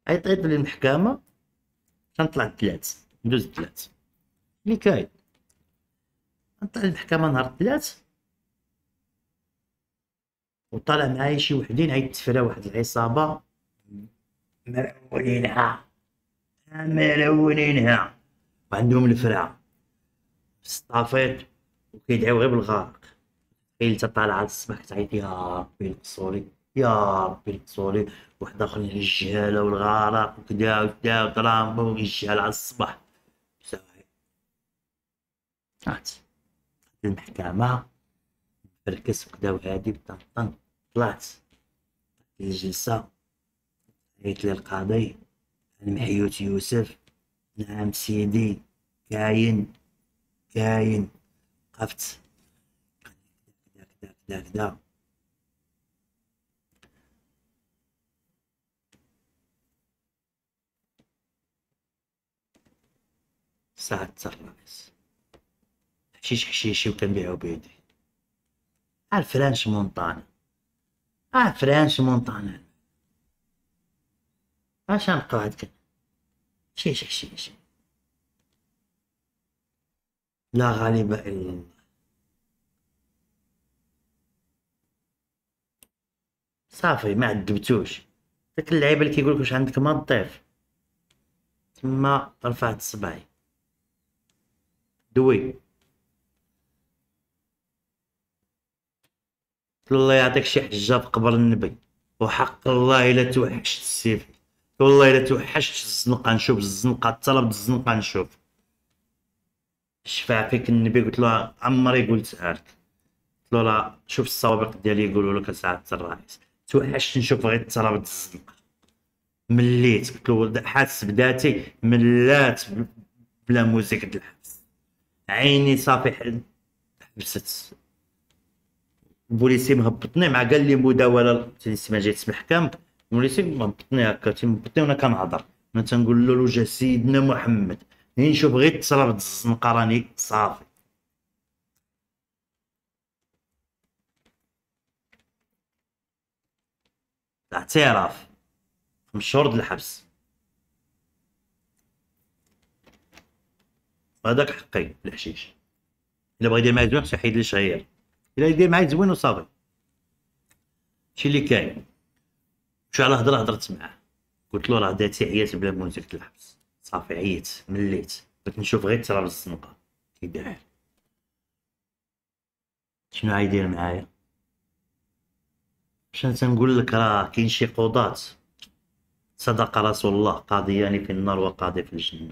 S1: عيط عيط لي المحكمه كنطلع الثلاث ندوز الثلاث لي كاين نطلع المحكمه نهار الثلاث وطالع معايا شي وحدين تفرا واحد العصابه مرونينها مرونينها وعندهم الفرع في الصافيط وكيدعيو غير بالغارق تخيل انت طالعه يعني على الصباح كتعيط يا ربي نقصولي يا ربي نقصولي واحد اخر على الجهاله والغارق وكدا وكدا وطرامبا وغيجهل على الصباح صافي عرفت المحكمه فركس وكدا وهادي طن طلعت الجلسه قلت للقاضي القاضي المحيوت يوسف نعم سيدي كاين كاين عرفت كذا كذا كذا كذا ساعة الرئيس حشيش حشيشي وكنبيعو بيدي الفرنش مونطانا الفرنش مونطانا اش نقعد كن حشيش حشيش لا غالبا الا صافي ما عذبتوش داك اللعيبه اللي كيقولك واش عندك ما تضيف تما رفعت صباعي دوي الله يعطيك شي حجه في قبر النبي وحق الله الا توحشت السيف والله الا توحشت الزنقه نشوف الزنقه طلب الزنقه نشوف شفع فيك النبي قلت له عمري قلت لك قلت له لا شوف السوابق ديالي يقولوا لك ساعه الرئيس توحشت نشوف غير التراب الزنقه مليت قلت له حاس بذاتي ملات بلا موزيك د الحبس عيني صافي حبست البوليسي مهبطني مع قال لي مداوله تنسي ما جيت محكم البوليسي مهبطني هكا تنبطني وانا كنهضر انا تنقول له الوجه سيدنا محمد نشوف غير التراب الزنقه راني صافي الاعتراف خمس شهور د الحبس هذاك حقي الحشيش الا بغى يدير معايا زوين خصو يحيد لي شهير الا يدير معايا زوين وصافي شي اللي كاين شو على هضره هضرت معاه قلت له راه داتي عيات بلا نزلت الحبس صافي عييت مليت بغيت نشوف غير تراب الزنقه كيداير شنو عايدير معايا عشان تنقول لك راه كاين شي قضاة صدق رسول الله قاضيان يعني في النار وقاضي في الجنة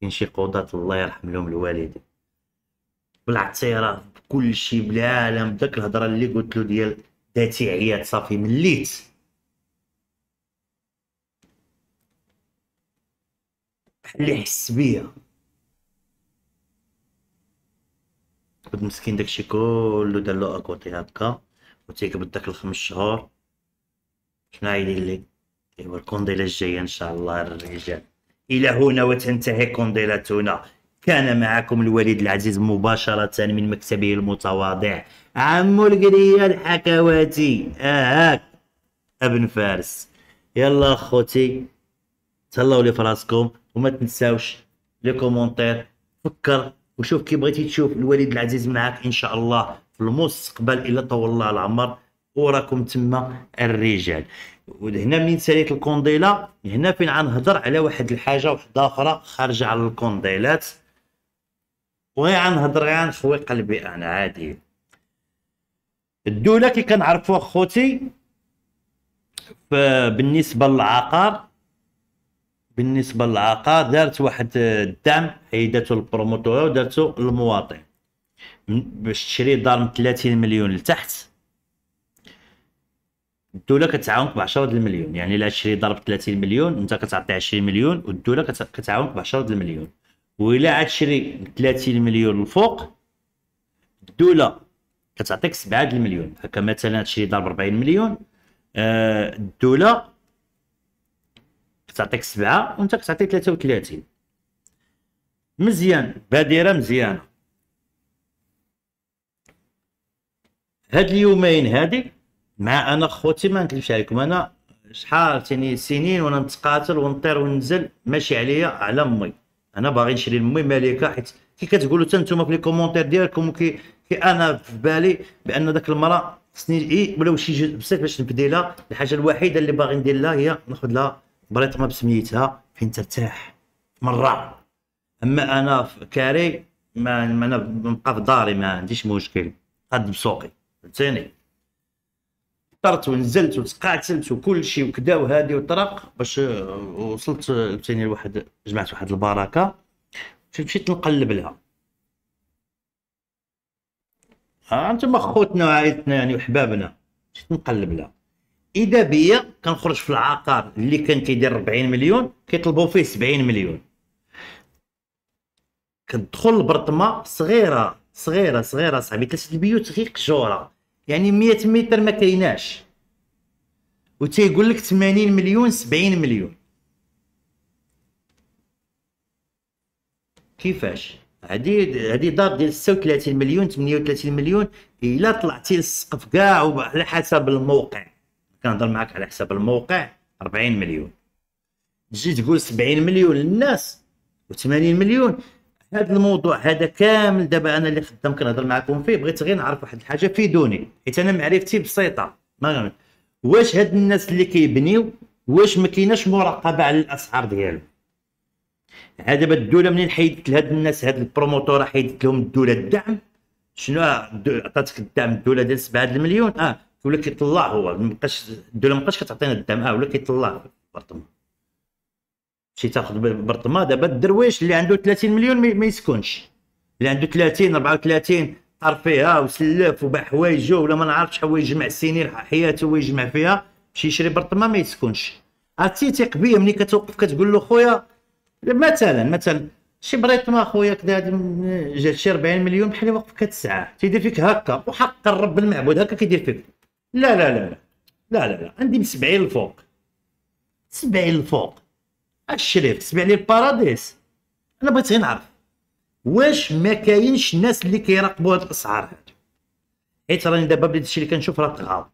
S1: كاين شي قضاة الله يرحم لهم الوالدين بالعطيرة بكل شيء بالعالم بداك الهضرة اللي قلت له ديال داتي عياد صافي مليت اللي حس بيا كنت مسكين داكشي كله دار له اكوتي هكا وتيك بدك الخمس شهور شنو لي ايوا الكونديلا الجايه ان شاء الله الرجال الى هنا وتنتهي كونديلتنا كان معكم الوليد العزيز مباشرة من مكتبه المتواضع عمو القرية الحكواتي اهاك ابن فارس يلا اخوتي تهلاو لي فراسكم وما تنساوش لي كومونتير فكر وشوف كي بغيتي تشوف الوليد العزيز معاك ان شاء الله المستقبل الا طول الله العمر وراكم تما الرجال وهنا منين ساليت الكونديلا هنا فين غنهضر على واحد الحاجه وحده اخرى خارجه على الكونديلات وهي غنهضر غير نخوي قلبي انا عادي الدوله كي كنعرفوها خوتي بالنسبه للعقار بالنسبه للعقار دارت واحد الدعم عيدته البروموتور ودارته المواطن باش تشري دار من 30 مليون لتحت الدوله كتعاونك ب 10 المليون يعني الا تشري دار ب 30 مليون انت كتعطي 20 مليون والدوله كتعاونك ب 10 المليون وإلا عاد تشري 30 مليون الفوق الدوله كتعطيك 7 المليون هكا مثلا تشري دار ب 40 مليون آه، الدوله كتعطيك 7 وانت كتعطي 33 مزيان بادره مزيانه هاد اليومين هادي مع انا خوتي ما نكذبش عليكم انا شحال تاني سنين وانا نتقاتل ونطير وننزل ماشي عليا على امي انا باغي نشري لامي ملكه حيت كي كتقولوا حتى نتوما في لي كومونتير ديالكم كي, كي انا في بالي بان داك المراه خصني اي ولا شي جهد بسيط باش نبدي لها الحاجه الوحيده اللي باغي ندير لها هي ناخذ لها بريطمه بسميتها فين ترتاح مره اما انا كاري ما انا نبقى في داري ما عنديش مشكل قد بسوقي فهمتيني طرت ونزلت وتقاتلت وكل شيء وكذا وهادي وطرق باش آه، وصلت فهمتاني لواحد جمعت واحد البركه مشيت نقلب لها انتم خوتنا وعائلتنا يعني وحبابنا مشيت نقلب لها اذا بيا كنخرج في العقار اللي كان كيدير 40 مليون كيطلبوا فيه 70 مليون كتدخل لبرطمه صغيره صغيره صغيره صاحبي ثلاثه البيوت غير قجوره يعني 100 متر ما كايناش و تيقول لك 80 مليون 70 مليون كيفاش هادي هادي دار ديال 36 مليون 38 مليون الا طلعتي للسقف كاع وعلى حسب الموقع كنهضر معاك على حسب الموقع 40 مليون تجي تقول 70 مليون للناس و80 مليون هذا الموضوع هذا كامل دابا انا اللي خدام كنهضر معكم فيه بغيت غير نعرف واحد الحاجه فيدوني حيت انا معرفتي بسيطه ما واش هاد الناس اللي كيبنيو واش ما كايناش مراقبه على الاسعار ديالهم هذا دابا الدوله منين حيدت لهاد الناس هاد البروموتور حيدت لهم الدوله الدعم شنو آه، عطاتك الدعم الدوله ديال 7 المليون اه ولا كيطلع هو مابقاش الدوله مابقاش كتعطينا الدعم اه ولا كيطلع شي تاخذ برطمه دابا الدرويش اللي عنده 30 مليون ما يسكنش اللي عنده 30 34 طار فيها وسلف وباع حوايجو ولا ما نعرفش حوايج يجمع سنين حياته ويجمع فيها باش يشري برطمه ما يسكنش عرفتي تيق بيا ملي كتوقف كتقول له خويا مثلا مثلا شي بريطمه خويا كدا جات شي 40 مليون بحال واقف كتسعى تيدير فيك هكا وحق الرب المعبود هكا كيدير فيك لا لا لا لا لا لا, عندي من 70 الفوق 70 الفوق الشريف سمعني الباراديس انا بغيت غير نعرف واش ما كاينش الناس اللي كيراقبوا هاد الاسعار هاد حيت راني دابا بديت الشيء اللي كنشوف راه طغاو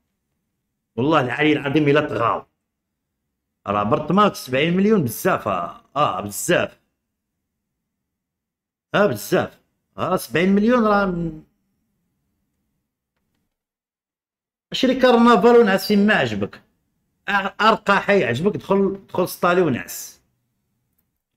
S1: والله العلي العظيم الا طغاو راه برطمات 70 مليون آه، آه، بزاف اه بزاف اه بزاف راه 70 مليون راه شري كارنافال ونعس فين ما عجبك ارقى حي عجبك دخل دخل سطالي ونعس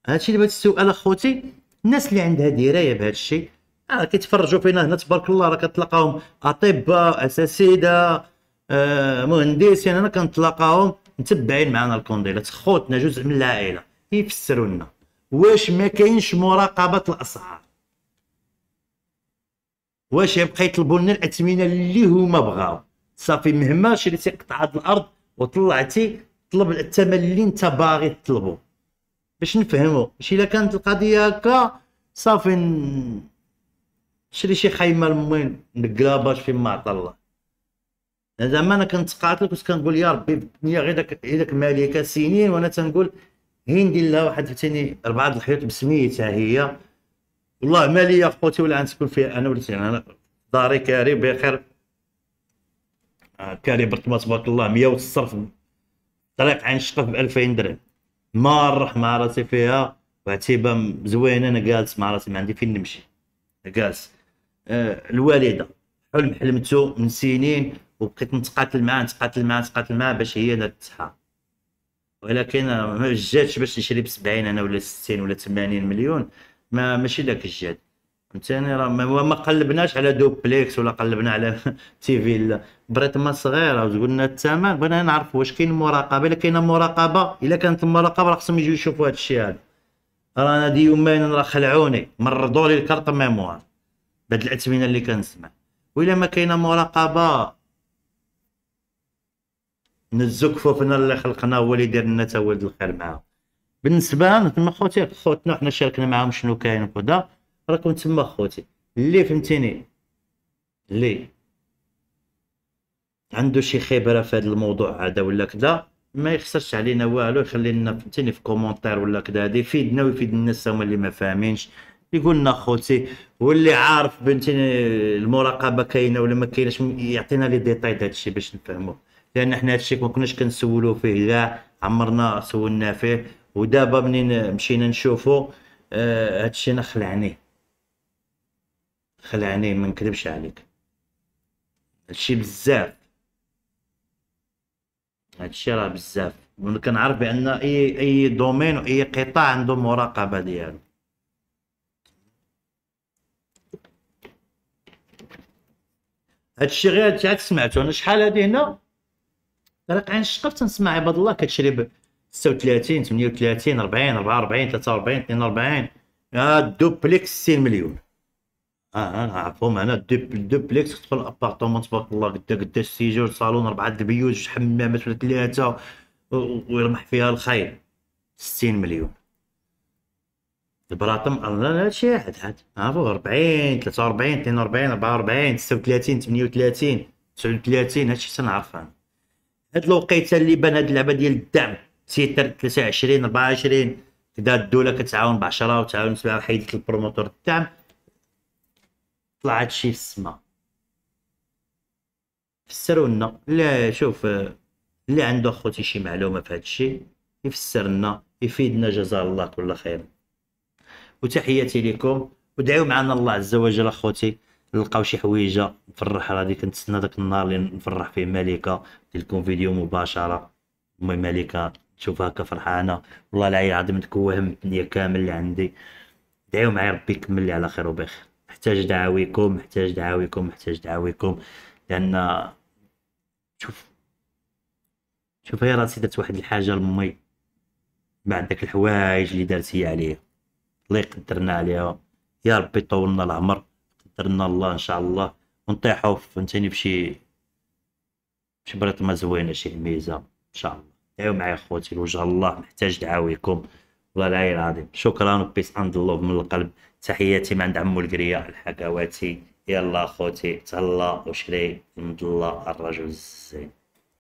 S1: هادشي اللي بغيت السؤال اخوتي الناس اللي عندها درايه بهذا الشيء راه كيتفرجوا فينا هنا تبارك الله راه كتلقاهم اطباء اساسيده آه مهندسين هنا كنتلاقاهم متبعين معنا الكونديلات خوتنا جزء من العائله يفسروا لنا واش ما كاينش مراقبه الاسعار واش يبقى يطلبوا لنا الاثمنه اللي هما بغاو صافي مهما شريتي قطعه الارض وطلعتي طلب الثمن اللي انت باغي تطلبه باش نفهمو ماشي الا كانت القضيه هكا صافي نشري شي خيمه المهم فين فيما عطى الله زعما انا كنتقاتل كنت كنقول يا ربي الدنيا غير داك داك الملكه سنين وانا تنقول هي ندير لها واحد عاوتاني اربعه الحيوط بسميتها هي والله ما ليا خوتي ولا غنسكن فيها انا ولا انا داري كاري بخير آه، كاري برطمه تبارك الله 100 وتصرف طريق عين الشقف ب 2000 درهم مارح مع راسي فيها وعتيبه زوينه انا جالس مع راسي ما عندي فين نمشي جالس آه الوالده حلم حلمته من سنين وبقيت نتقاتل معاه نتقاتل معاه نتقاتل معاه باش هي لا تصحى ولكن ما جاتش باش نشري ب 70 انا ولا 60 ولا 80 مليون ما ماشي داك الجد فهمتيني يعني راه ما قلبناش على دوبليكس ولا قلبنا على *laughs* تي في ما صغيره وقلنا الثمن بغينا نعرف واش كاين مراقبه الا كاينه مراقبه الا كانت المراقبه راه خصهم يجيو يشوفوا هذا الشيء هذا رانا دي يومين راه خلعوني مرضوا لي الكارط ميموار بهاد الاثمنه اللي كنسمع وإلا ما كاينه مراقبه نزو كفوفنا اللي خلقنا هو اللي دار لنا تا ولد الخير معاهم بالنسبه لنا خوتي خوتنا حنا شاركنا معاهم شنو كاين وكذا راكم تما خوتي اللي فهمتيني اللي عنده شي خبره في هذا الموضوع هذا ولا كذا ما يخسرش علينا والو يخلي لنا فهمتيني في كومونتير ولا كذا هذه يفيدنا ويفيد الناس هما اللي ما فاهمينش يقول لنا خوتي واللي عارف بنتي المراقبه كاينه ولا ما كايناش يعطينا لي ديتاي د هادشي باش نفهموه لان حنا هادشي ما كناش كنسولو فيه لا عمرنا سولنا فيه ودابا منين مشينا نشوفو آه هادشي نخلعني خلعني ما نكذبش عليك هادشي بزاف هادشي راه بزاف من كنعرف بان اي اي دومين واي قطاع عنده مراقبه ديالو هادشي غير تاع عاد سمعتو انا شحال هادي هنا راه عين شقف تنسمع عباد الله كتشري ب 36 38 40 44 43 42 يا دوبليكس 60 مليون اه, آه،, آه، انا عفوا هنا دوبليكس تدخل ابارتمون تبارك الله قد قد السيجور صالون اربعه البيوت حمامات ولا ثلاثه ويرمح فيها الخير 60 مليون البلاطم انا شي حد حد عفوا 40 43 42 44 36 38 39 هادشي تنعرف انا هاد الوقيته اللي بان هاد اللعبه ديال الدعم سيتر 23 24 كدا الدوله كتعاون ب 10 وتعاون سبعه حيدت البروموتور الدعم طلع هادشي في السما فسروا لنا لا شوف اللي عنده اخوتي شي معلومه في هادشي يفسر لنا يفيدنا جزاه الله كل خير وتحياتي لكم ودعوا معنا الله عز وجل اخوتي نلقاو شي حويجه نفرح غادي كنتسنى داك النهار اللي نفرح فيه ملكه لكم فيديو مباشره امي ملكه تشوفها فرحانه والله العظيم تكوه من الدنيا كامل اللي عندي دعوا معايا ربي يكمل لي على خير وبخير محتاج دعاويكم محتاج دعاويكم محتاج دعاويكم لان شوف شوف هي راسي درت واحد الحاجه لمي بعد داك الحوايج اللي دارت هي عليه الله يقدرنا عليها يا ربي يطولنا العمر قدرنا الله ان شاء الله ونطيحوا فهمتني بشي شي بريطمه زوينه شي ميزه ان شاء الله دعيو معايا خوتي لوجه الله محتاج دعاويكم والله العلي العظيم شكرا وبيس عند الله من القلب تحياتي من عند عمو القريه الحكواتي يلا خوتي تهلا وشري عند الله الرجل الزين